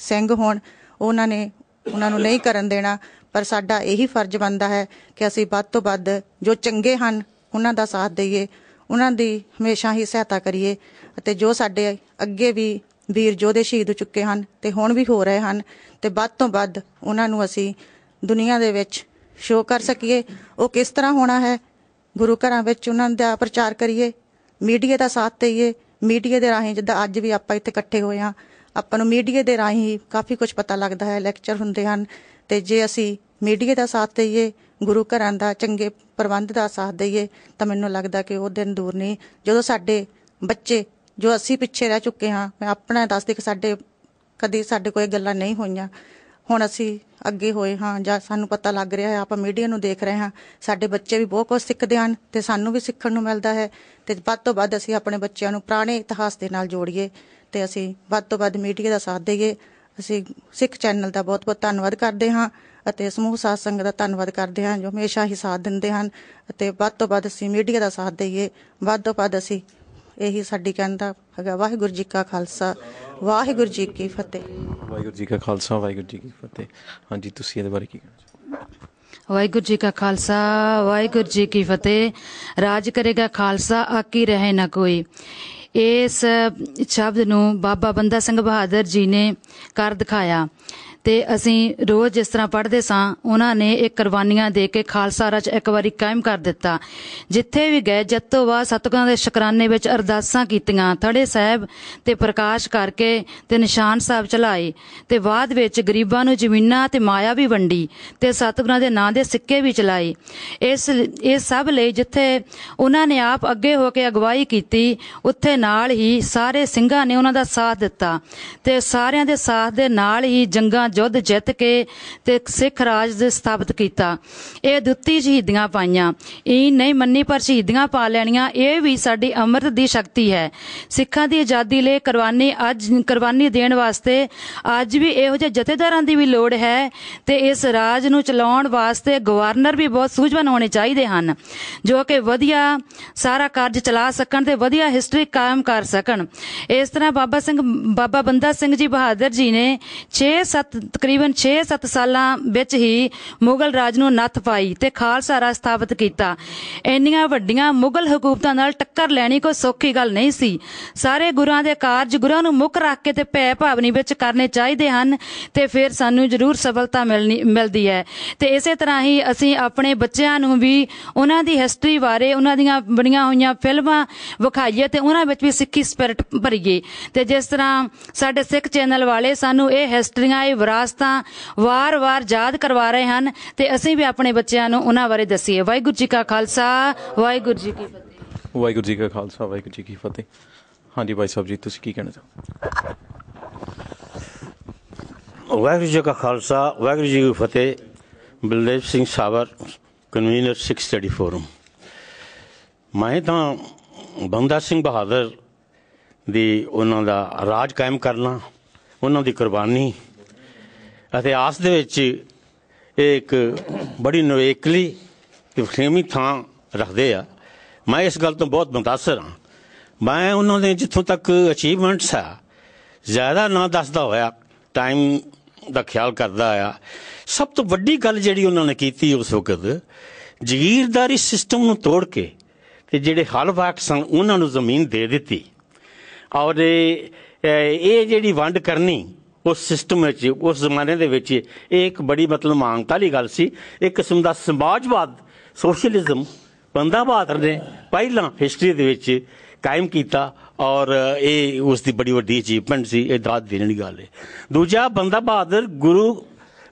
ਸਿੰਘ ਹੋਣ ਉਹਨਾਂ ਨੇ ਉਹਨਾਂ ਨੂੰ ਨਹੀਂ ਕਰਨ ਦੇਣਾ ਪਰ ਸਾਡਾ ਇਹੀ ਫਰਜ਼ ਬਣਦਾ ਹੈ ਕਿ ਅਸੀਂ ਵੱਧ ਤੋਂ ਵੱਧ ਜੋ ਚੰਗੇ ਹਨ ਉਹਨਾਂ ਦਾ ਸਾਥ ਦਈਏ ਉਹਨਾਂ ਦੀ ਹਮੇਸ਼ਾ ਹੀ ਸਹਾਇਤਾ ਕਰੀਏ ਅਤੇ ਜੋ ਸਾਡੇ ਅੱਗੇ ਵੀ ਵੀਰ ਜੋਧੇ ਸ਼ਹੀਦ ਹੋ ਚੁੱਕੇ ਹਨ ਤੇ ਹੁਣ ਵੀ ਹੋ ਰਹੇ ਹਨ ਤੇ ਵੱਧ ਤੋਂ ਵੱਧ ਉਹਨਾਂ ਨੂੰ ਅਸੀਂ ਦੁਨੀਆ ਦੇ ਵਿੱਚ ਸ਼ੋਅ ਕਰ ਸਕੀਏ ਉਹ ਕਿਸ ਤਰ੍ਹਾਂ ਹੋਣਾ ਹੈ ਗੁਰੂ ਘਰਾਂ ਵਿੱਚ ਉਹਨਾਂ ਦਾ ਪ੍ਰਚਾਰ ਕਰੀਏ ਮੀਡੀਆ ਦਾ ਸਾਥ ਦੇਈਏ ਮੀਡੀਆ ਦੇ ਰਾਹੀਂ ਜਿੱਦਾਂ ਅੱਜ ਵੀ ਆਪਾਂ ਇੱਥੇ ਇਕੱਠੇ ਹੋਏ ਆ ਆਪਾਂ ਨੂੰ ਮੀਡੀਆ ਦੇ ਰਾਹੀਂ ਕਾਫੀ ਕੁਝ ਪਤਾ ਲੱਗਦਾ ਹੈ ਲੈਕਚਰ ਹੁੰਦੇ ਹਨ ਤੇ ਜੇ ਅਸੀਂ ਮੀਡੀਆ ਦਾ ਸਾਥ ਦੇਈਏ ਗੁਰੂ ਘਰਾਂ ਦਾ ਚੰਗੇ ਪ੍ਰਬੰਧ ਦਾ ਸਾਥ ਦੇਈਏ ਤਾਂ ਮੈਨੂੰ ਲੱਗਦਾ ਕਿ ਉਹ ਦਿਨ ਦੂਰ ਨਹੀਂ ਜਦੋਂ ਸਾਡੇ ਬੱਚੇ ਜੋ ਅਸੀਂ ਪਿੱਛੇ ਰਹਿ ਚੁੱਕੇ ਹਾਂ ਮੈਂ ਆਪਣਾ ਦੱਸਦੀ ਕਿ ਸਾਡੇ ਕਦੀ ਸਾਡੇ ਕੋਈ ਗੱਲਾਂ ਨਹੀਂ ਹੋਈਆਂ ਹੁਣ ਅਸੀਂ ਅੱਗੇ ਹੋਏ ਹਾਂ ਜਾਂ ਸਾਨੂੰ ਪਤਾ ਲੱਗ ਰਿਹਾ ਹੈ ਆਪਾਂ ਮੀਡੀਆ ਨੂੰ ਦੇਖ ਰਹੇ ਹਾਂ ਸਾਡੇ ਬੱਚੇ ਵੀ ਬਹੁਤ ਕੁਝ ਸਿੱਖਦੇ ਹਨ ਤੇ ਸਾਨੂੰ ਵੀ ਸਿੱਖਣ ਨੂੰ ਮਿਲਦਾ ਹੈ ਤੇ ਵੱਧ ਤੋਂ ਵੱਧ ਅਸੀਂ ਆਪਣੇ ਬੱਚਿਆਂ ਨੂੰ ਪੁਰਾਣੇ ਇਤਿਹਾਸ ਦੇ ਨਾਲ ਜੋੜੀਏ ਤੇ ਅਸੀਂ ਵੱਧ ਤੋਂ ਵੱਧ ਮੀਡੀਆ ਦਾ ਸਾਥ ਦੇਈਏ ਅਸੀਂ ਸਿੱਖ ਚੈਨਲ ਦਾ ਬਹੁਤ ਬਹੁਤ ਧੰਨਵਾਦ ਕਰਦੇ ਹਾਂ ਅਤੇ ਸਮੂਹ ਸਾਧ ਸੰਗਤ ਦਾ ਧੰਨਵਾਦ ਕਰਦੇ ਹਾਂ ਜੋ ਹਮੇਸ਼ਾ ਹੀ ਸਾਥ ਦਿੰਦੇ ਹਨ ਅਤੇ ਵੱਧ ਤੋਂ ਵੱਧ ਅਸੀਂ ਮੀਡੀਆ ਦਾ ਸਾਥ ਦੇਈਏ ਵੱਧ ਤੋਂ ਵੱਧ ਅਸੀਂ ਇਹੀ ਸਾਡੀ ਕਹਿੰਦਾ ਹੈਗਾ ਵਾਹਿਗੁਰੂ ਜੀ ਕਾ ਖਾਲਸਾ ਵਾਹਿਗੁਰੂ ਜੀ ਕੀ ਫਤਿਹ ਵਾਹਿਗੁਰੂ ਜੀ ਕਾ ਖਾਲਸਾ ਵਾਹਿਗੁਰੂ ਜੀ ਕੀ ਫਤਿਹ ਹਾਂਜੀ ਤੁਸੀਂ ਇਹਦੇ ਬਾਰੇ ਕੀ ਕਹਿਣਾ ਵਾਹਿਗੁਰੂ ਜੀ ਕਾ ਖਾਲਸਾ ਵਾਹਿਗੁਰੂ ਜੀ ਕੀ ਫਤਿਹ ਰਾਜ ਕਰੇਗਾ ਖਾਲਸਾ ਆਕੀ ਰਹੇ ਨਾ ਕੋਈ ਇਸ ਸ਼ਬਦ ਨੂੰ ਬਾਬਾ ਬੰਦਾ ਸਿੰਘ ਬਹਾਦਰ ਜੀ ਨੇ ਕਰ ਦਿਖਾਇਆ ਤੇ ਅਸੀਂ ਰੋਜ਼ ਜਿਸ ਤਰ੍ਹਾਂ ਪੜ੍ਹਦੇ ਸਾਂ ਉਹਨਾਂ ਨੇ ਇਹ ਕੁਰਬਾਨੀਆਂ ਦੇ ਕੇ ਖਾਲਸਾ ਰਾਜ ਇੱਕ ਵਾਰੀ ਕਾਇਮ ਕਰ ਦਿੱਤਾ ਜਿੱਥੇ ਵੀ ਗਏ ਜਦ ਤੋਂ ਬਾਅਦ ਸਤਗੁਰਾਂ ਦੇ ਸ਼ੁਕਰਾਨੇ ਵਿੱਚ ਅਰਦਾਸਾਂ ਕੀਤੀਆਂ ਥੜੇ ਸਾਹਿਬ ਤੇ ਪ੍ਰਕਾਸ਼ ਕਰਕੇ ਤੇ ਨਿਸ਼ਾਨ ਸਾਹਿਬ ਚਲਾਏ ਤੇ ਬਾਅਦ ਵਿੱਚ ਗਰੀਬਾਂ ਨੂੰ ਜ਼ਮੀਨਾਂ ਤੇ ਮਾਇਆ ਵੀ ਵੰਡੀ ਤੇ ਸਤਗੁਰਾਂ ਦੇ ਨਾਂ ਦੇ ਸਿੱਕੇ ਵੀ ਚਲਾਏ ਇਸ ਇਹ ਸਭ ਲਈ ਜਿੱਥੇ ਉਹਨਾਂ ਨੇ ਆਪ ਅੱਗੇ ਹੋ ਕੇ ਅਗਵਾਈ ਕੀਤੀ ਉੱਥੇ ਨਾਲ ਹੀ ਸਾਰੇ ਸਿੰਘਾਂ ਨੇ ਉਹਨਾਂ ਦਾ ਸਾਥ ਦਿੱਤਾ ਤੇ ਸਾਰਿਆਂ ਦੇ ਸਾਥ ਦੇ ਨਾਲ ਹੀ ਜੰਗਾਂ ਯੁੱਧ ਜਿੱਤ ਕੇ ਤੇ ਸਿੱਖ ਰਾਜ ਦੇ ਸਥਾਪਿਤ ਕੀਤਾ ਇਹ ਦੁੱਤੀ ਸ਼ਹੀਦੀਆਂ ਪਾਈਆਂ ਇਹ ਨਹੀਂ ਮੰਨੀ ਪਰ ਸ਼ਹੀਦੀਆਂ ਪਾ ਲੈਣੀਆਂ ਇਹ ਵੀ ਸਾਡੀ ਅੰਮ੍ਰਿਤ ਦੀ ਸ਼ਕਤੀ ਹੈ ਸਿੱਖਾਂ ਦੀ ਆਜ਼ਾਦੀ ਲਈ ਕੁਰਬਾਨੀ ਅੱਜ ਕੁਰਬਾਨੀ ਦੇਣ ਵਾਸਤੇ ਅੱਜ ਵੀ ਇਹੋ ਜਿਹੇ ਜਥੇਦਾਰਾਂ ਦੀ ਵੀ ਲੋੜ ਹੈ ਤੇ ਇਸ ਰਾਜ ਨੂੰ ਚਲਾਉਣ ਵਾਸਤੇ ਗਵਰਨਰ ਵੀ ਬਹੁਤ ਸੂਝਵਾਨ ਹੋਣੇ ਚਾਹੀਦੇ ਹਨ ਜੋ ਕਿ ਵਧੀਆ ਸਾਰਾ ਕਾਰਜ ਚਲਾ ਸਕਣ ਤੇ ਵਧੀਆ ਹਿਸਟਰੀ ਕਾਇਮ ਕਰ ਸਕਣ ਇਸ ਤਰ੍ਹਾਂ ਬਾਬਾ ਸਿੰਘ ਬਾਬਾ ਬੰਦਾ ਸਿੰਘ ਜੀ ਬਹਾਦਰ ਜੀ ਨੇ 6-7 ਤਕਰੀਬਨ 6-7 ਸਾਲਾਂ ਵਿੱਚ ਹੀ ਮੁਗਲ ਰਾਜ ਨੂੰ ਨੱਥ ਪਾਈ ਤੇ ਖਾਲਸਾ ਰਾਜ ਸਥਾਪਿਤ ਕੀਤਾ ਇੰਨੀਆਂ ਵੱਡੀਆਂ ਮੁਗਲ ਹਕੂਮਤਾਂ ਨਾਲ ਟੱਕਰ ਲੈਣੀ ਕੋਈ ਸੌਖੀ ਗੱਲ ਨਹੀਂ ਸੀ ਸਾਰੇ ਗੁਰਾਂ ਦੇ ਕਾਰਜ ਗੁਰਾਂ ਨੂੰ ਮੁੱਖ ਰੱਖ ਕੇ ਤੇ ਭੈ ਭਾਵਨੀ ਵਿੱਚ ਕਰਨੇ ਚਾਹੀਦੇ ਹਨ ਤੇ ਫਿਰ ਸਾਨੂੰ ਜ਼ਰੂਰ ਸਫਲਤਾ ਮਿਲਣੀ ਮਿਲਦੀ ਹੈ ਤੇ ਇਸੇ ਤਰ੍ਹਾਂ ਹੀ ਅਸੀਂ ਆਪਣੇ ਬੱਚਿਆਂ ਨੂੰ ਵੀ ਉਹਨਾਂ ਦੀ ਹਿਸਟਰੀ ਬਾਰੇ ਉਹਨਾਂ ਦੀਆਂ ਬਣੀਆਂ ਹੋਈਆਂ ਫਿਲਮਾਂ ਵਿਖਾਈਏ ਤੇ ਉਹਨਾਂ ਵਿੱਚ ਵੀ ਸਿੱਖੀ ਸਪਿਰਟ ਭਰੀਏ ਤੇ ਜਿਸ ਤਰ੍ਹਾਂ ਸਾਡੇ ਸਿੱਖ ਚੈਨਲ ਵਾਲੇ ਸਾਨੂੰ ਇਹ ਹਿਸਟਰੀਆਂ ਇਹ ਵਿਰਾਸਤਾਂ ਵਾਰ-ਵਾਰ ਯਾਦ ਕਰਵਾ ਰਹੇ ਹਨ ਤੇ ਅਸੀਂ ਵੀ ਆਪਣੇ ਬੱਚਿਆਂ ਨੂੰ ਉਹਨਾਂ ਬਾਰੇ ਦੱਸੀਏ ਵਾਹਿਗੁਰੂ ਜੀ ਕਾ ਖਾਲਸਾ ਵਾਹਿਗੁਰੂ ਜੀ ਕੀ ਫਤਿਹ ਵਾਹਿਗੁਰੂ ਜੀ ਕਾ ਖਾਲਸਾ ਵਾਹਿਗੁਰੂ ਜੀ ਕੀ ਫਤਿਹ ਹਾਂਜੀ ਭਾਈ ਸਾਹਿਬ ਜੀ ਤੁਸੀਂ ਕੀ ਕਹਿਣਾ ਚਾਹੋ ਵਾਹਿਗੁਰੂ ਜੀ ਕਾ ਖਾਲਸਾ ਵਾਹਿਗੁਰੂ ਜੀ ਕੀ ਫਤਿਹ ਬਲਦੇਵ ਸਿੰਘ ਸਾਵਰ ਕਨਵੀਨਰ 6 ਫੋਰਮ ਮੈਂ ਤਾਂ ਬੰਦਾ ਸਿੰਘ ਬਹਾਦਰ ਦੀ ਉਹਨਾਂ ਦਾ ਰਾਜ ਕਾਇਮ ਕਰਨਾ ਉਹਨਾਂ ਦੀ ਕੁਰਬਾਨੀ ਅਤੇ ਆਸ ਦੇ ਵਿੱਚ ਇਹ ਇੱਕ ਬੜੀ ਨਵੇਕਲੀ ਤੇ ਫਰੇਮੀ ਥਾਂ ਰੱਖਦੇ ਆ ਮੈਂ ਇਸ ਗੱਲ ਤੋਂ ਬਹੁਤ ਮੁਤਾਸਰ ਹਾਂ ਮੈਂ ਉਹਨਾਂ ਦੇ ਜਿੱਥੋਂ ਤੱਕ ਅਚੀਵਮੈਂਟਸ ਆ ਜ਼ਿਆਦਾ ਨਾ ਦੱਸਦਾ ਹੋਇਆ ਟਾਈਮ ਦਾ ਖਿਆਲ ਕਰਦਾ ਆ ਸਭ ਤੋਂ ਵੱਡੀ ਗੱਲ ਜਿਹੜੀ ਉਹਨਾਂ ਨੇ ਕੀਤੀ ਉਸ ਵਕਤ ਜ਼ਗੀਰਦਾਰੀ ਸਿਸਟਮ ਨੂੰ ਤੋੜ ਕੇ ਤੇ ਜਿਹੜੇ ਹਲਵਾਕ ਸਨ ਉਹਨਾਂ ਨੂੰ ਜ਼ਮੀਨ ਦੇ ਦਿੱਤੀ ਔਰ ਇਹ ਜਿਹੜੀ ਵੰਡ ਕਰਨੀ ਉਸ ਸਿਸਟਮ ਵਿੱਚ ਉਸ ਜ਼ਮਾਨੇ ਦੇ ਵਿੱਚ ਇਹ ਇੱਕ ਬੜੀ ਮਤਲਬ ਮਾਨਤਾ ਵਾਲੀ ਗੱਲ ਸੀ ਇੱਕ ਕਿਸਮ ਦਾ ਸਮਾਜਵਾਦ ਸੋਸ਼ਲਿਜ਼ਮ ਬੰਦਾ ਬਹਾਦਰ ਨੇ ਪਹਿਲਾਂ ਹਿਸਟਰੀ ਦੇ ਵਿੱਚ ਕਾਇਮ ਕੀਤਾ ਔਰ ਇਹ ਉਸ ਦੀ ਬੜੀ ਵੱਡੀ ਅਚੀਵਮੈਂਟ ਸੀ ਇਹ ਦਾਤ ਦੇਣ ਦੀ ਗੱਲ ਹੈ ਦੂਜਾ ਬੰਦਾ ਬਹਾਦਰ ਗੁਰੂ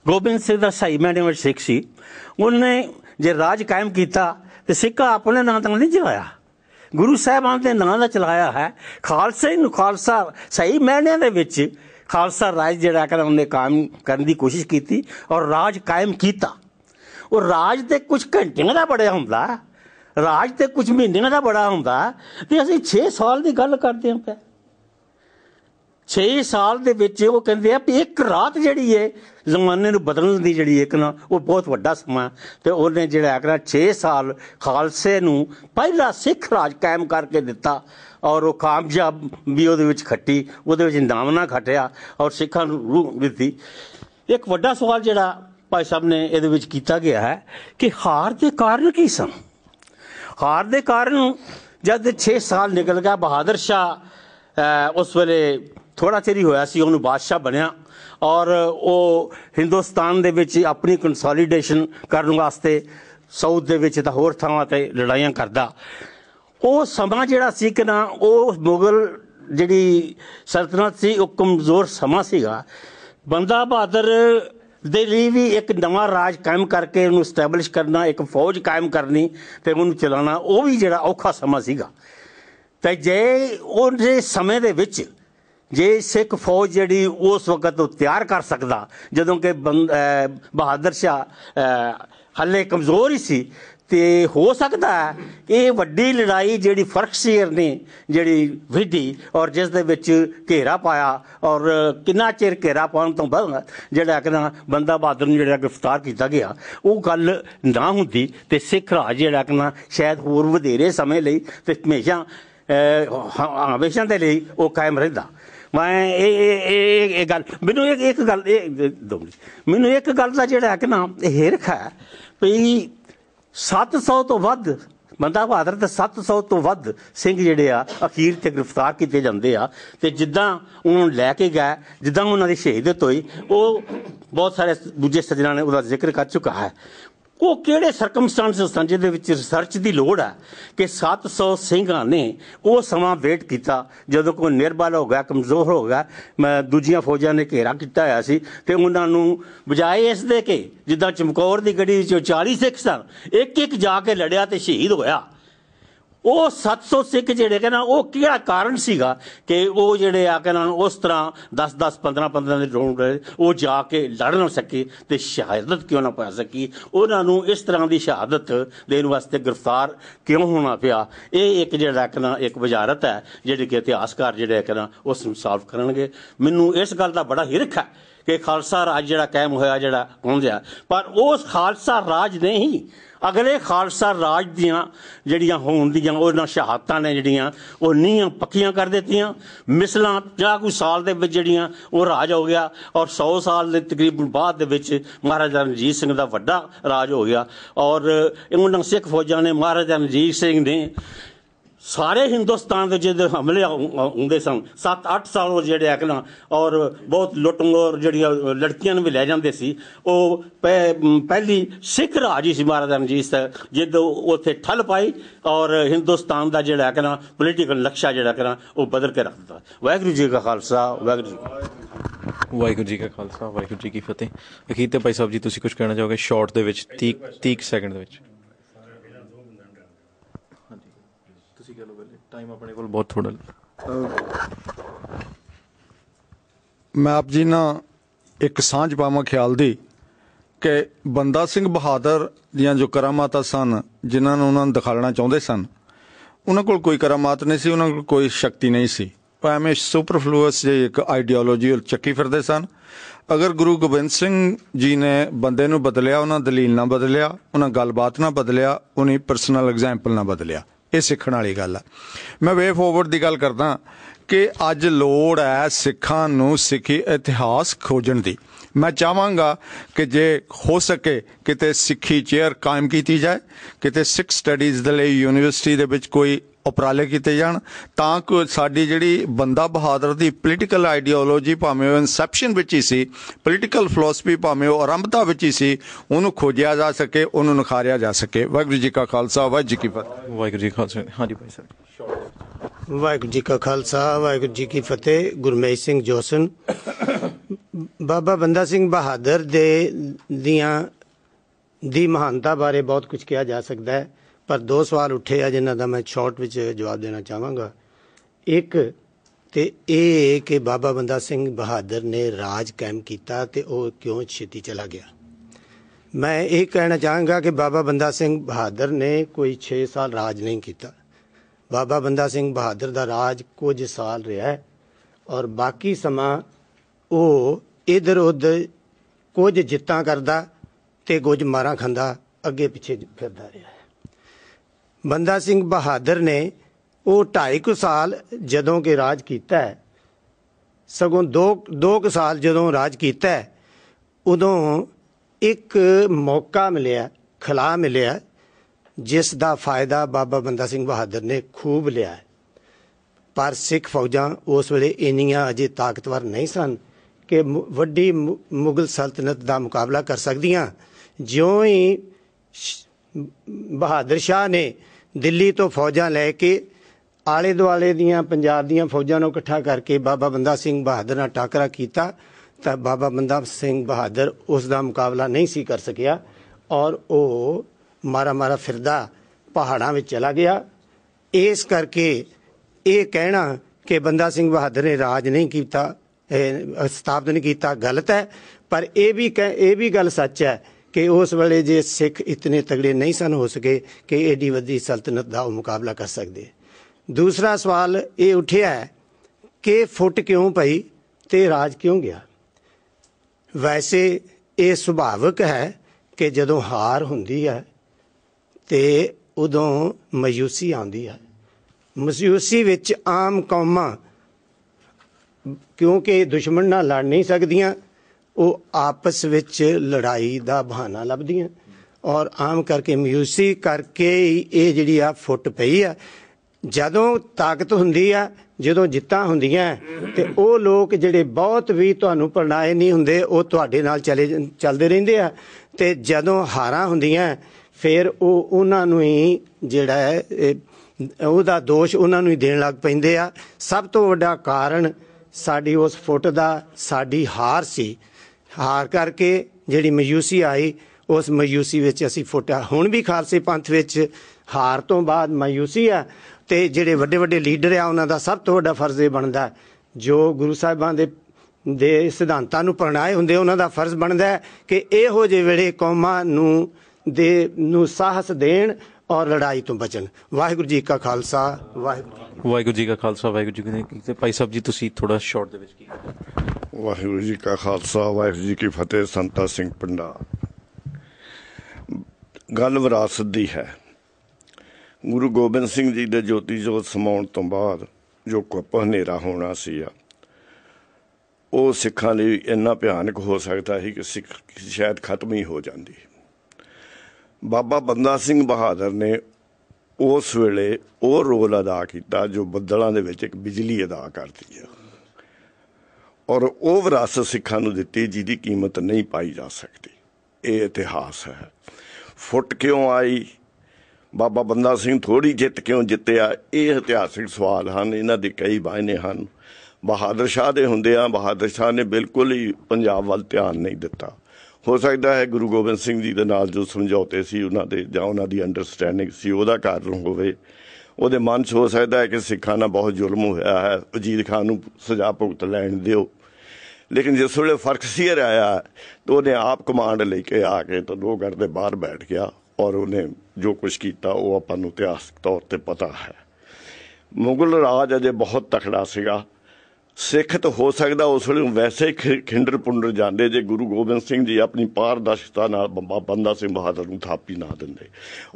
ਗੋਬਿੰਦ ਸਿੰਘ ਦਾ ਸਹੀ ਸਾਈ ਵਿੱਚ ਸਿੱਖ ਸੀ ਉਹਨੇ ਜੇ ਰਾਜ ਕਾਇਮ ਕੀਤਾ ਤੇ ਸਿੱਖ ਆਪਣੇ ਨਾਂ ਤੋਂ ਨਹੀਂ ਚਲਾਇਆ ਗੁਰੂ ਸਾਹਿਬਾਨ ਦੇ ਨਾਂ ਦਾ ਚਲਾਇਆ ਹੈ ਖਾਲਸੇ ਨੂੰ ਖਾਲਸਾ ਸਹੀ ਮੈਨੇ ਦੇ ਵਿੱਚ ਖਾਲਸਾ ਰਾਜ ਜਿਹੜਾ ਕਰ ਉਹਨੇ ਕਾਇਮ ਕਰਨ ਦੀ ਕੋਸ਼ਿਸ਼ ਕੀਤੀ ਔਰ ਰਾਜ ਕਾਇਮ ਕੀਤਾ ਉਹ ਰਾਜ ਤੇ ਕੁਝ ਘੰਟਿਆਂ ਦਾ ਬੜਾ ਹੁੰਦਾ ਰਾਜ ਤੇ ਕੁਝ ਮਹੀਨਿਆਂ ਦਾ ਬੜਾ ਹੁੰਦਾ ਤੇ ਅਸੀਂ 6 ਸਾਲ ਦੀ ਗੱਲ ਕਰਦੇ ਹਾਂ ਪਿਆ 6 ਸਾਲ ਦੇ ਵਿੱਚ ਉਹ ਕਹਿੰਦੇ ਆ ਵੀ ਇੱਕ ਰਾਤ ਜਿਹੜੀ ਏ ਜ਼ਮਾਨੇ ਨੂੰ ਬਦਲਣ ਦੀ ਜਿਹੜੀ ਇੱਕ ਨਾ ਉਹ ਬਹੁਤ ਵੱਡਾ ਸਮਾਂ ਤੇ ਉਹਨੇ ਜਿਹੜਾ ਆਕਰਾ 6 ਸਾਲ ਖਾਲਸੇ ਨੂੰ ਪਹਿਲਾ ਸਿੱਖ ਰਾਜ ਕਾਇਮ ਕਰਕੇ ਦਿੱਤਾ ਔਰ ਉਹ ਕਾਮਯਾਬ ਵੀ ਉਹਦੇ ਵਿੱਚ ਖੱਟੀ ਉਹਦੇ ਵਿੱਚ ਨਾਮਨਾ ਖਟਿਆ ਔਰ ਸਿੱਖਾਂ ਨੂੰ ਰੂਹ ਦਿੱਤੀ ਇੱਕ ਵੱਡਾ ਸਵਾਲ ਜਿਹੜਾ ਭਾਈ ਸਾਹਿਬ ਨੇ ਇਹਦੇ ਵਿੱਚ ਕੀਤਾ ਗਿਆ ਹੈ ਕਿ ਹਾਰ ਦੇ ਕਾਰਨ ਕੀ ਸਨ ਹਾਰ ਦੇ ਕਾਰਨ ਜਦ 6 ਸਾਲ ਨਿਕਲ ਗਿਆ ਬਹਾਦਰ ਸ਼ਾ ਉਸ ਵੇਲੇ ਥੋੜਾ ਚਿਰ ਹੀ ਹੋਇਆ ਸੀ ਉਹਨੂੰ ਬਾਦਸ਼ਾਹ ਬਣਿਆ ਔਰ ਉਹ ਹਿੰਦੁਸਤਾਨ ਦੇ ਵਿੱਚ ਆਪਣੀ ਕੰਸੋਲੀਡੇਸ਼ਨ ਕਰਨ ਵਾਸਤੇ ਸਾਊਥ ਦੇ ਵਿੱਚ ਤਾਂ ਹੋਰ ਥਾਵਾਂ ਤੇ ਲੜਾਈਆਂ ਕਰਦਾ ਉਹ ਸਮਾਂ ਜਿਹੜਾ ਸੀ ਕਿ ਨਾ ਉਹ ਮੁਗਲ ਜਿਹੜੀ ਸਲਤਨਤ ਸੀ ਉਹ ਕਮਜ਼ੋਰ ਸਮਾਂ ਸੀਗਾ ਬੰਦਾ ਬਹਾਦਰ ਦੇ ਲਈ ਵੀ ਇੱਕ ਨਵਾਂ ਰਾਜ ਕਾਇਮ ਕਰਕੇ ਉਹਨੂੰ ਸਟੈਬਲਿਸ਼ ਕਰਨਾ ਇੱਕ ਫੌਜ ਕਾਇਮ ਕਰਨੀ ਤੇ ਉਹਨੂੰ ਚਲਾਉਣਾ ਉਹ ਵੀ ਜਿਹੜਾ ਔਖਾ ਸਮਾਂ ਸੀਗਾ ਤੇ ਜੇ ਉਹਦੇ ਸਮੇਂ ਦੇ ਵਿੱਚ ਜੇ ਸਿੱਖ ਫੌਜ ਜਿਹੜੀ ਉਸ ਵਕਤ ਉਹ ਤਿਆਰ ਕਰ ਸਕਦਾ ਜਦੋਂ ਕਿ ਬਹਾਦਰ ਸ਼ਾ ਹੱਲੇ ਕਮਜ਼ੋਰ ਹੀ ਸੀ ਤੇ ਹੋ ਸਕਦਾ ਕਿ ਇਹ ਵੱਡੀ ਲੜਾਈ ਜਿਹੜੀ ਫਰਕਸ਼ੀਅਰ ਨੇ ਜਿਹੜੀ ਵਿੱਢੀ ਔਰ ਜਿਸ ਦੇ ਵਿੱਚ ਘੇਰਾ ਪਾਇਆ ਔਰ ਕਿੰਨਾ ਚਿਰ ਘੇਰਾ ਪਾਉਣ ਤੋਂ ਬਾਅਦ ਜਿਹੜਾ ਕਹਿੰਦਾ ਬੰਦਾ ਬਹਾਦਰ ਨੂੰ ਜਿਹੜਾ ਗ੍ਰਿਫਤਾਰ ਕੀਤਾ ਗਿਆ ਉਹ ਗੱਲ ਨਾ ਹੁੰਦੀ ਤੇ ਸਿੱਖ ਰਾਜ ਜਿਹੜਾ ਕਹਿੰਦਾ ਸ਼ਾਇਦ ਹੋਰ ਵਧੇਰੇ ਸਮੇਂ ਲਈ ਤੇ ਹਮੇਸ਼ਾ ਹਮੇਸ਼ਾ ਦੇ ਲਈ ਉਹ ਕਾਇਮ ਰਹਿੰਦਾ ਮੈਂ ਇਹ ਇਹ ਇਹ ਗੱਲ ਮੈਨੂੰ ਇੱਕ ਇੱਕ ਗੱਲ ਇਹ ਦੋ ਮੈਨੂੰ ਇੱਕ ਗੱਲ ਦਾ ਜਿਹੜਾ ਕਿ ਨਾ ਇਹ ਰਖਾ ਵੀ 700 ਤੋਂ ਵੱਧ ਬੰਦਾ ਬਹਾਦਰ ਤੇ 700 ਤੋਂ ਵੱਧ ਸਿੰਘ ਜਿਹੜੇ ਆ ਅਖੀਰ ਤੇ ਗ੍ਰਿਫਤਾਰ ਕੀਤੇ ਜਾਂਦੇ ਆ ਤੇ ਜਿੱਦਾਂ ਉਹਨਾਂ ਲੈ ਕੇ ਗਏ ਜਿੱਦਾਂ ਉਹਨਾਂ ਦੀ ਸ਼ਹੀਦਤ ਹੋਈ ਉਹ ਬਹੁਤ ਸਾਰੇ ਦੂਜੇ ਸੱਜਣਾ ਨੇ ਉਹਦਾ ਜ਼ਿਕਰ ਕਰ ਚੁੱਕਾ ਹੈ ਉਹ ਕਿਹੜੇ ਸਰਕਮਸਟੈਂਸਸ ਹਨ ਜਿਹਦੇ ਵਿੱਚ ਰਿਸਰਚ ਦੀ ਲੋੜ ਹੈ ਕਿ 700 ਸਿੰਘਾਂ ਨੇ ਉਹ ਸਮਾਂ ਵੇਟ ਕੀਤਾ ਜਦੋਂ ਕੋਈ ਨਿਰਬਲ ਹੋ ਗਿਆ ਕਮਜ਼ੋਰ ਹੋ ਗਿਆ ਮੈਂ ਦੂਜੀਆਂ ਫੌਜਾਂ ਨੇ ਘੇਰਾ ਕੀਤਾ ਹੋਇਆ ਸੀ ਤੇ ਉਹਨਾਂ ਨੂੰ ਬਜਾਏ ਇਸ ਦੇ ਕਿ ਜਿੱਦਾਂ ਚਮਕੌਰ ਦੀ ਗੜੀ ਵਿੱਚੋਂ 40 ਸਿੱਖ ਸਨ ਇੱਕ ਇੱਕ ਜਾ ਕੇ ਲੜਿਆ ਤੇ ਸ਼ਹੀਦ ਹੋਇਆ ਉਹ 700 ਸਿੱਖ ਜਿਹੜੇ ਕਹਿੰਦਾ ਉਹ ਕਿਹੜਾ ਕਾਰਨ ਸੀਗਾ ਕਿ ਉਹ ਜਿਹੜੇ ਆ ਕੇ ਨਾਲ ਉਸ ਤਰ੍ਹਾਂ 10 10 15 15 ਦੇ ਰਹੇ ਉਹ ਜਾ ਕੇ ਲੜ ਨਾ ਸਕੇ ਤੇ ਸ਼ਹਾਦਤ ਕਿਉਂ ਨਾ ਪਾ ਸਕੀ ਉਹਨਾਂ ਨੂੰ ਇਸ ਤਰ੍ਹਾਂ ਦੀ ਸ਼ਹਾਦਤ ਦੇਣ ਵਾਸਤੇ ਗ੍ਰਿਫਤਾਰ ਕਿਉਂ ਹੋਣਾ ਪਿਆ ਇਹ ਇੱਕ ਜਿਹੜਾ ਕਹਿੰਦਾ ਇੱਕ ਵਜ਼ਾਰਤ ਹੈ ਜਿਹੜੇ ਕਿ ਇਤਿਹਾਸਕਾਰ ਜਿਹੜੇ ਕਹਿੰਦਾ ਉਸ ਨੂੰ ਸਾਫ਼ ਕਰਨਗੇ ਮੈਨੂੰ ਇਸ ਗੱਲ ਦਾ ਬੜਾ ਹਿਰਖ ਹੈ ਕਿ ਖਾਲਸਾ ਰਾਜ ਜਿਹੜਾ ਕਾਇਮ ਹੋਇਆ ਜਿਹੜਾ ਹੁੰਦਿਆ ਪਰ ਉਸ ਖਾਲਸਾ ਰਾਜ ਨਹੀਂ ਅਗਲੇ ਖਾਲਸਾ ਰਾਜ ਦੀਆਂ ਜਿਹੜੀਆਂ ਹੋਣ ਦੀਆਂ ਉਹਨਾਂ ਸ਼ਹਾਦਤਾਂ ਨੇ ਜਿਹੜੀਆਂ ਉਹ ਨੀਆਂ ਪੱਕੀਆਂ ਕਰ ਦਿੱਤੀਆਂ ਮਿਸਲਾਂ ਜਾਂ ਕੋਈ ਸਾਲ ਦੇ ਵਿੱਚ ਜਿਹੜੀਆਂ ਉਹ ਰਾਜ ਹੋ ਗਿਆ ਔਰ 100 ਸਾਲ ਦੇ ਤਕਰੀਬਨ ਬਾਅਦ ਦੇ ਵਿੱਚ ਮਹਾਰਾਜਾ ਰਣਜੀਤ ਸਿੰਘ ਦਾ ਵੱਡਾ ਰਾਜ ਹੋ ਗਿਆ ਔਰ ਇਹਨਾਂ ਸਿੱਖ ਫੌਜਾਂ ਨੇ ਮਹਾਰਾਜਾ ਰਣਜੀਤ ਸਿੰਘ ਨੇ ਸਾਰੇ ਹਿੰਦੁਸਤਾਨ ਦੇ ਜਿਹੜੇ ਹਮਲੇ ਹੁੰਦੇ ਸਨ 7-8 ਸਾਲ ਉਹ ਜਿਹੜੇ ਅਕਲਾਂ ਔਰ ਬਹੁਤ ਲੁੱਟਮੋਰ ਜਿਹੜੀਆਂ ਲੜਕੀਆਂ ਨੂੰ ਵੀ ਲੈ ਜਾਂਦੇ ਸੀ ਉਹ ਪਹਿਲੀ ਸਿੱਖ ਰਾਜੀ ਸੀ ਮਹਾਰਾਜ ਰਣਜੀਤ ਸਿੰਘ ਜਦੋਂ ਉੱਥੇ ਠੱਲ ਪਾਈ ਔਰ ਹਿੰਦੁਸਤਾਨ ਦਾ ਜਿਹੜਾ ਅਕਲਾਂ ਪੋਲੀਟੀਕਲ ਲਕਸ਼ਾ ਜਿਹੜਾ ਕਰਾਂ ਉਹ ਬਦਲ ਕੇ ਰੱਖ ਦਿੱਤਾ ਵਾਹਿਗੁਰੂ ਜੀ ਕਾ ਖਾਲਸਾ ਵਾਹਿਗੁਰੂ ਜੀ ਵਾਹਿਗੁਰੂ ਜੀ ਕਾ ਖਾਲਸਾ ਵਾਹਿਗੁਰੂ ਜੀ ਕੀ ਫਤਿਹ ਅਖੀਰ ਤੇ ਭਾਈ ਸਾਹਿਬ ਜੀ ਤੁਸੀਂ ਕੁਝ ਕਹਿਣਾ ਚਾਹੋਗੇ ਸ਼ਾਰਟ ਦੇ ਵਿੱਚ 30 30 ਸੈਕਿੰਡ ਦੇ ਵਿੱਚ ਟਾਈਮ ਆਪਣੇ ਕੋਲ ਬਹੁਤ ਥੋੜਾ ਮੈਂ ਆਪ ਜੀ ਨਾਲ ਇੱਕ ਸਾਂਝ ਪਾਵਾਂ ਖਿਆਲ ਦੀ ਕਿ ਬੰਦਾ ਸਿੰਘ ਬਹਾਦਰ ਦੀਆਂ ਜੋ ਕਰਾਮਾਤਾਂ ਸਨ ਜਿਨ੍ਹਾਂ ਨੂੰ ਉਹਨਾਂ ਨੂੰ ਚਾਹੁੰਦੇ ਸਨ ਉਹਨਾਂ ਕੋਲ ਕੋਈ ਕਰਾਮਾਤ ਨਹੀਂ ਸੀ ਉਹਨਾਂ ਕੋਲ ਕੋਈ ਸ਼ਕਤੀ ਨਹੀਂ ਸੀ ਐਵੇਂ ਸੁਪਰਫਲੂਅਸ ਜੇ ਇੱਕ ਆਈਡੀਓਲੋਜੀ ਉਹ ਚੱਕੀ ਫਿਰਦੇ ਸਨ ਅਗਰ ਗੁਰੂ ਗੋਬਿੰਦ ਸਿੰਘ ਜੀ ਨੇ ਬੰਦੇ ਨੂੰ ਬਦਲਿਆ ਉਹਨਾਂ ਦਲੀਲ ਨਾ ਬਦਲਿਆ ਉਹਨਾਂ ਗੱਲਬਾਤ ਨਾ ਬਦਲਿਆ ਉਹਨੇ ਪਰਸਨਲ ਐਗਜ਼ਾਮਪਲ ਨਾ ਬਦਲਿਆ ਇਹ ਸਿੱਖਣ ਵਾਲੀ ਗੱਲ ਆ ਮੈਂ ਵੇ ਫੋਰਵਰਡ ਦੀ ਗੱਲ ਕਰਦਾ ਕਿ ਅੱਜ ਲੋੜ ਹੈ ਸਿੱਖਾਂ ਨੂੰ ਸਿੱਖੀ ਇਤਿਹਾਸ ਖੋਜਣ ਦੀ ਮੈਂ ਚਾਹਾਂਗਾ ਕਿ ਜੇ ਹੋ ਸਕੇ ਕਿਤੇ ਸਿੱਖੀ ਚੇਅਰ ਕਾਇਮ ਕੀਤੀ ਜਾਏ ਕਿਤੇ ਸਿੱਖ ਸਟੱਡੀਜ਼ ਦੇ ਲਈ ਯੂਨੀਵਰਸਿਟੀ ਦੇ ਵਿੱਚ ਕੋਈ ਉਪਰਾਲੇ ਕੀਤੇ ਜਾਣ ਤਾਂ ਕਿ ਸਾਡੀ ਜਿਹੜੀ ਬੰਦਾ ਬਹਾਦਰ ਦੀ ਪੋਲੀਟੀਕਲ ਆਈਡੀਓਲੋਜੀ ਭਾਵੇਂ ਉਹ ਇਨਸੈਪਸ਼ਨ ਵਿੱਚ ਹੀ ਸੀ ਪੋਲੀਟੀਕਲ ਫਲਸਫੀ ਭਾਵੇਂ ਉਹ ਆਰੰਭਤਾ ਵਿੱਚ ਹੀ ਸੀ ਉਹਨੂੰ ਖੋਜਿਆ ਜਾ ਸਕੇ ਉਹਨੂੰ ਨਿਖਾਰਿਆ ਜਾ ਸਕੇ ਵਾਹਿਗੁਰੂ ਜੀ ਕਾ ਖਾਲਸਾ ਵਾਹਿਗੁਰੂ ਜੀ ਕੀ ਫਤਿਹ ਵਾਹਿਗੁਰੂ ਜੀ ਖਾਲਸਾ ਹਾਂਜੀ ਭਾਈ ਸਾਹਿਬ ਵਾਹਿਗੁਰੂ ਜੀ ਕਾ ਖਾਲਸਾ ਵਾਹਿਗੁਰੂ ਜੀ ਕੀ ਫਤਿਹ ਗੁਰਮੇਜ ਸਿੰਘ ਜੋਸਨ ਬਾਬਾ ਬੰਦਾ ਸਿੰਘ ਬਹਾਦਰ ਦੇ ਦੀਆਂ ਦੀ ਮਹਾਨਤਾ ਬਾਰੇ ਬਹੁਤ ਕੁਝ ਕਿਹਾ ਜਾ ਸਕਦਾ ਹੈ ਪਰ ਦੋ ਸਵਾਲ ਉੱਠੇ ਆ ਜਿਨ੍ਹਾਂ ਦਾ ਮੈਂ ਸ਼ਾਰਟ ਵਿੱਚ ਜਵਾਬ ਦੇਣਾ ਚਾਹਾਂਗਾ ਇੱਕ ਤੇ ਇਹ ਕਿ ਬਾਬਾ ਬੰਦਾ ਸਿੰਘ ਬਹਾਦਰ ਨੇ ਰਾਜ ਕਾਇਮ ਕੀਤਾ ਤੇ ਉਹ ਕਿਉਂ ਛੇਤੀ ਚਲਾ ਗਿਆ ਮੈਂ ਇਹ ਕਹਿਣਾ ਚਾਹਾਂਗਾ ਕਿ ਬਾਬਾ ਬੰਦਾ ਸਿੰਘ ਬਹਾਦਰ ਨੇ ਕੋਈ 6 ਸਾਲ ਰਾਜ ਨਹੀਂ ਕੀਤਾ ਬਾਬਾ ਬੰਦਾ ਸਿੰਘ ਬਹਾਦਰ ਦਾ ਰਾਜ ਕੁਝ ਸਾਲ ਰਿਹਾ ਔਰ ਬਾਕੀ ਸਮਾਂ ਉਹ ਇਧਰ ਉਧਰ ਕੁਝ ਜਿੱਤਾਂ ਕਰਦਾ ਤੇ ਕੁਝ ਮਾਰਾਂ ਖਾਂਦਾ ਅੱਗੇ ਪਿੱਛੇ ਫਿਰਦਾ ਰਿਹਾ ਬੰਦਾ ਸਿੰਘ ਬਹਾਦਰ ਨੇ ਉਹ 2.5 ਕੁ ਸਾਲ ਜਦੋਂ ਕਿ ਰਾਜ ਕੀਤਾ ਹੈ ਸਗੋਂ 2 2 ਕੁ ਸਾਲ ਜਦੋਂ ਰਾਜ ਕੀਤਾ ਹੈ ਉਦੋਂ ਇੱਕ ਮੌਕਾ ਮਿਲਿਆ ਖਲਾ ਮਿਲਿਆ ਜਿਸ ਦਾ ਫਾਇਦਾ ਬਾਬਾ ਬੰਦਾ ਸਿੰਘ ਬਹਾਦਰ ਨੇ ਖੂਬ ਲਿਆ ਪਰ ਸਿੱਖ ਫੌਜਾਂ ਉਸ ਵੇਲੇ ਇੰਨੀਆਂ ਅਜੇ ਤਾਕਤਵਰ ਨਹੀਂ ਸਨ ਕਿ ਵੱਡੀ ਮੁਗਲ ਸਲਤਨਤ ਦਾ ਮੁਕਾਬਲਾ ਕਰ ਸਕਦੀਆਂ ਜਿਉਂ ਹੀ ਬਹਾਦਰ ਸ਼ਾਹ ਨੇ ਦਿੱਲੀ ਤੋਂ ਫੌਜਾਂ ਲੈ ਕੇ ਆਲੇ ਦੁਆਲੇ ਦੀਆਂ ਪੰਜਾਬ ਦੀਆਂ ਫੌਜਾਂ ਨੂੰ ਇਕੱਠਾ ਕਰਕੇ ਬਾਬਾ ਬੰਦਾ ਸਿੰਘ ਬਹਾਦਰ ਨਾਲ ਟਾਕਰਾ ਕੀਤਾ ਤਾਂ ਬਾਬਾ ਬੰਦਾ ਸਿੰਘ ਬਹਾਦਰ ਉਸ ਦਾ ਮੁਕਾਬਲਾ ਨਹੀਂ ਸੀ ਕਰ ਸਕਿਆ ਔਰ ਉਹ ਮਾਰਾ ਮਾਰਾ ਫਿਰਦਾ ਪਹਾੜਾਂ ਵਿੱਚ ਚਲਾ ਗਿਆ ਇਸ ਕਰਕੇ ਇਹ ਕਹਿਣਾ ਕਿ ਬੰਦਾ ਸਿੰਘ ਬਹਾਦਰ ਨੇ ਰਾਜ ਨਹੀਂ ਕੀਤਾ ਸਥਾਪਿਤ ਨਹੀਂ ਕੀਤਾ ਗਲਤ ਹੈ ਪਰ ਇਹ ਵੀ ਇਹ ਵੀ ਗੱਲ ਸੱਚ ਹੈ ਕਿ ਉਸ ਵੇਲੇ ਜੇ ਸਿੱਖ ਇਤਨੇ ਤਗੜੇ ਨਹੀਂ ਸਨ ਹੋ ਸਕੇ ਕਿ ਏਡੀ ਵੱਡੀ ਸਲਤਨਤ ਦਾ ਉਹ ਮੁਕਾਬਲਾ ਕਰ ਸਕਦੇ ਦੂਸਰਾ ਸਵਾਲ ਇਹ ਉੱਠਿਆ ਕਿ ਫੁੱਟ ਕਿਉਂ ਪਈ ਤੇ ਰਾਜ ਕਿਉਂ ਗਿਆ ਵੈਸੇ ਇਹ ਸੁਭਾਵਿਕ ਹੈ ਕਿ ਜਦੋਂ ਹਾਰ ਹੁੰਦੀ ਹੈ ਤੇ ਉਦੋਂ ਮਯੂਸੀ ਆਉਂਦੀ ਹੈ ਮਯੂਸੀ ਵਿੱਚ ਆਮ ਕੌਮਾਂ ਕਿਉਂਕਿ ਦੁਸ਼ਮਣ ਨਾਲ ਲੜ ਨਹੀਂ ਸਕਦੀਆਂ ਉਹ ਆਪਸ ਵਿੱਚ ਲੜਾਈ ਦਾ ਬਹਾਨਾ ਲੱਭਦੀਆਂ ਔਰ ਆਮ ਕਰਕੇ ਮਿਊਸੀ ਕਰਕੇ ਇਹ ਜਿਹੜੀ ਆ ਫੁੱਟ ਪਈ ਆ ਜਦੋਂ ਤਾਕਤ ਹੁੰਦੀ ਆ ਜਦੋਂ ਜਿੱਤਾਂ ਹੁੰਦੀਆਂ ਤੇ ਉਹ ਲੋਕ ਜਿਹੜੇ ਬਹੁਤ ਵੀ ਤੁਹਾਨੂੰ ਪਰਣਾਏ ਨਹੀਂ ਹੁੰਦੇ ਉਹ ਤੁਹਾਡੇ ਨਾਲ ਚਲੇ ਚੱਲਦੇ ਰਹਿੰਦੇ ਆ ਤੇ ਜਦੋਂ ਹਾਰਾਂ ਹੁੰਦੀਆਂ ਫਿਰ ਉਹ ਉਹਨਾਂ ਨੂੰ ਹੀ ਜਿਹੜਾ ਹੈ ਉਹਦਾ ਦੋਸ਼ ਉਹਨਾਂ ਨੂੰ ਹੀ ਦੇਣ ਲੱਗ ਪੈਂਦੇ ਆ ਸਭ ਤੋਂ ਵੱਡਾ ਕਾਰਨ ਸਾਡੀ ਉਸ ਫੁੱਟ ਦਾ ਸਾਡੀ ਹਾਰ ਸੀ ਹਾਰ ਕਰਕੇ ਜਿਹੜੀ ਮਯੂਸੀ ਆਈ ਉਸ ਮਯੂਸੀ ਵਿੱਚ ਅਸੀਂ ਫੁੱਟਿਆ ਹੁਣ ਵੀ ਖਾਲਸੇ ਪੰਥ ਵਿੱਚ ਹਾਰ ਤੋਂ ਬਾਅਦ ਮਯੂਸੀ ਆ ਤੇ ਜਿਹੜੇ ਵੱਡੇ ਵੱਡੇ ਲੀਡਰ ਆ ਉਹਨਾਂ ਦਾ ਸਭ ਤੋਂ ਵੱਡਾ ਫਰਜ਼ ਇਹ ਬਣਦਾ ਜੋ ਗੁਰੂ ਸਾਹਿਬਾਂ ਦੇ ਦੇ ਸਿਧਾਂਤਾਂ ਨੂੰ ਪਰਣਾਏ ਹੁੰਦੇ ਉਹਨਾਂ ਦਾ ਫਰਜ਼ ਬਣਦਾ ਕਿ ਇਹੋ ਜਿਹੇ ਵੇਲੇ ਕੌਮਾਂ ਨੂੰ ਦੇ ਨੂੰ ਸਾਹਸ ਦੇਣ ਔਰ ਲੜਾਈ ਤੋਂ ਬਚਣ ਵਾਹਿਗੁਰੂ ਜੀ ਕਾ ਖਾਲਸਾ ਵਾਹਿਗੁਰੂ ਵਾਹਿਗੁਰੂ ਜੀ ਕਾ ਖਾਲਸਾ ਵਾਹਿਗੁਰੂ ਜੀ ਕੀ ਤੇ ਭਾਈ ਸਾਹਿਬ ਜੀ ਤੁਸੀਂ ਥੋੜਾ ਸ਼ਾਰਟ ਦੇ ਵਿੱਚ ਕੀ ਵਾਹਿਗੁਰੂ ਜੀ ਕਾ ਖਾਲਸਾ ਵਾਹਿਗੁਰੂ ਜੀ ਕੀ ਫਤਿਹ ਸੰਤਾ ਸਿੰਘ ਪੰਡਾ ਗੱਲ ਵਿਰਾਸਤ ਦੀ ਹੈ ਗੁਰੂ ਗੋਬਿੰਦ ਸਿੰਘ ਜੀ ਦੇ ਜੋਤੀ ਜੋਤ ਸਮਾਉਣ ਤੋਂ ਬਾਅਦ ਜੋ ਕੁੱਪ ਹਨੇਰਾ ਹੋਣਾ ਸੀ ਆ ਉਹ ਸਿੱਖਾਂ ਲਈ ਇੰਨਾ ਭਿਆਨਕ ਹੋ ਸਕਦਾ ਸੀ ਕਿ ਸਿੱਖ ਸ਼ਾਇਦ ਖਤਮ ਹੀ ਹੋ ਜਾਂਦੀ ਬਾਬਾ ਬੰਦਾ ਸਿੰਘ ਬਹਾਦਰ ਨੇ ਉਸ ਵੇਲੇ ਉਹ ਰੋਲ ਅਦਾ ਕੀਤਾ ਜੋ ਬੱਦਲਾਂ ਦੇ ਵਿੱਚ ਇੱਕ ਬਿਜਲੀ ਅਦਾ ਕਰਦੀ ਹੈ ਔਰ ਉਹ ਵਿਰਾਸਤ ਸਿੱਖਾਂ ਨੂੰ ਦਿੱਤੀ ਜਿਹਦੀ ਕੀਮਤ ਨਹੀਂ ਪਾਈ ਜਾ ਸਕਦੀ ਇਹ ਇਤਿਹਾਸ ਹੈ ਫੁੱਟ ਕਿਉਂ ਆਈ ਬਾਬਾ ਬੰਦਾ ਸਿੰਘ ਥੋੜੀ ਜਿੱਤ ਕਿਉਂ ਜਿੱਤਿਆ ਇਹ ਇਤਿਹਾਸਿਕ ਸਵਾਲ ਹਨ ਇਹਨਾਂ ਦੇ ਕਈ ਬਾਇਨੇ ਹਨ ਬਹਾਦਰ ਸ਼ਾਹ ਦੇ ਹੁੰਦੇ ਆ ਬਹਾਦਰ ਸ਼ਾਹ ਨੇ ਬਿਲਕੁਲ ਹੀ ਪੰਜਾਬ ਵੱਲ ਧਿਆਨ ਨਹੀਂ ਦਿੱਤਾ ਹੋ ਸਕਦਾ ਹੈ ਗੁਰੂ ਗੋਬਿੰਦ ਸਿੰਘ ਜੀ ਦੇ ਨਾਲ ਜੋ ਸਮਝੌਤੇ ਸੀ ਉਹਨਾਂ ਦੇ ਜਾਂ ਉਹਨਾਂ ਦੀ ਅੰਡਰਸਟੈਂਡਿੰਗ ਸੀ ਉਹਦਾ ਕਾਰਨ ਹੋਵੇ ਉਹਦੇ ਮਨ 'ਚ ਹੋ ਸਕਦਾ ਹੈ ਕਿ ਸਿੱਖਾਂ ਨਾਲ ਬਹੁਤ ਜ਼ੁਲਮ ਹੋਇਆ ਹੈ ਅਜੀਤ ਖਾਨ ਨੂੰ ਸਜ਼ਾ ਭੁਗਤ ਲੈਣ ਦਿਓ ਲੇਕਿਨ ਜਿਸ ਵੇਲੇ ਫਰਕ ਫਰਕਸੀਅਰ ਆਇਆ ਤਾਂ ਉਹਨੇ ਆਪ ਕਮਾਂਡ ਲੈ ਕੇ ਆ ਕੇ ਤਾਂ ਘਰ ਦੇ ਬਾਹਰ ਬੈਠ ਗਿਆ ਔਰ ਉਹਨੇ ਜੋ ਕੁਝ ਕੀਤਾ ਉਹ ਆਪਾਂ ਨੂੰ ਇਤਿਹਾਸਕ ਤੌਰ ਤੇ ਪਤਾ ਹੈ ਮੁਗਲ ਰਾਜ ਅਜੇ ਬਹੁਤ ਤਖੜਾ ਸੀਗਾ ਸਿੱਖ ਤਾਂ ਹੋ ਸਕਦਾ ਉਸ ਵੇਲੇ ਵੈਸੇ ਖਿੰਡਰ ਪੁੰਡਰ ਜਾਂਦੇ ਜੇ ਗੁਰੂ ਗੋਬਿੰਦ ਸਿੰਘ ਜੀ ਆਪਣੀ ਪਾਰਦਰਸ਼ਤਾ ਨਾਲ ਬੰਦਾ ਸਿੰਘ ਬਹਾਦਰ ਨੂੰ ਥਾਪੀ ਨਾ ਦਿੰਦੇ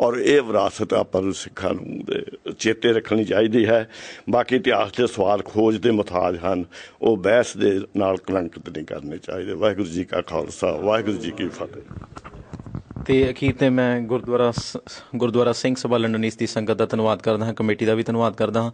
ਔਰ ਇਹ ਵਿਰਾਸਤ ਆਪਾਂ ਨੂੰ ਸਿੱਖਾਂ ਨੂੰ ਚੇਤੇ ਰੱਖਣੀ ਚਾਹੀਦੀ ਹੈ ਬਾਕੀ ਇਤਿਹਾਸ ਦੇ ਸਵਾਲ ਖੋਜ ਦੇ ਮਥਾਜ ਹਨ ਉਹ ਬਹਿਸ ਦੇ ਨਾਲ ਕਲੰਕਿਤ ਨਹੀਂ ਕਰਨੇ ਚਾਹੀਦੇ ਵਾਹਿਗੁਰੂ ਜੀ ਕਾ ਖਾਲਸਾ ਵਾਹਿਗੁਰੂ ਜੀ ਕੀ ਫਤਿਹ ਤੇ ਅਖੀਰ ਤੇ ਮੈਂ ਗੁਰਦੁਆਰਾ ਗੁਰਦੁਆਰਾ ਸਿੰਘ ਸਭਾ ਲੰਡਨ ਇਸ ਦੀ ਸੰਗਤ ਦਾ ਧੰਨਵਾਦ ਕਰਦਾ ਹਾਂ ਕਮੇਟੀ ਦਾ ਵੀ ਧੰਨਵਾਦ ਕਰਦਾ ਹਾਂ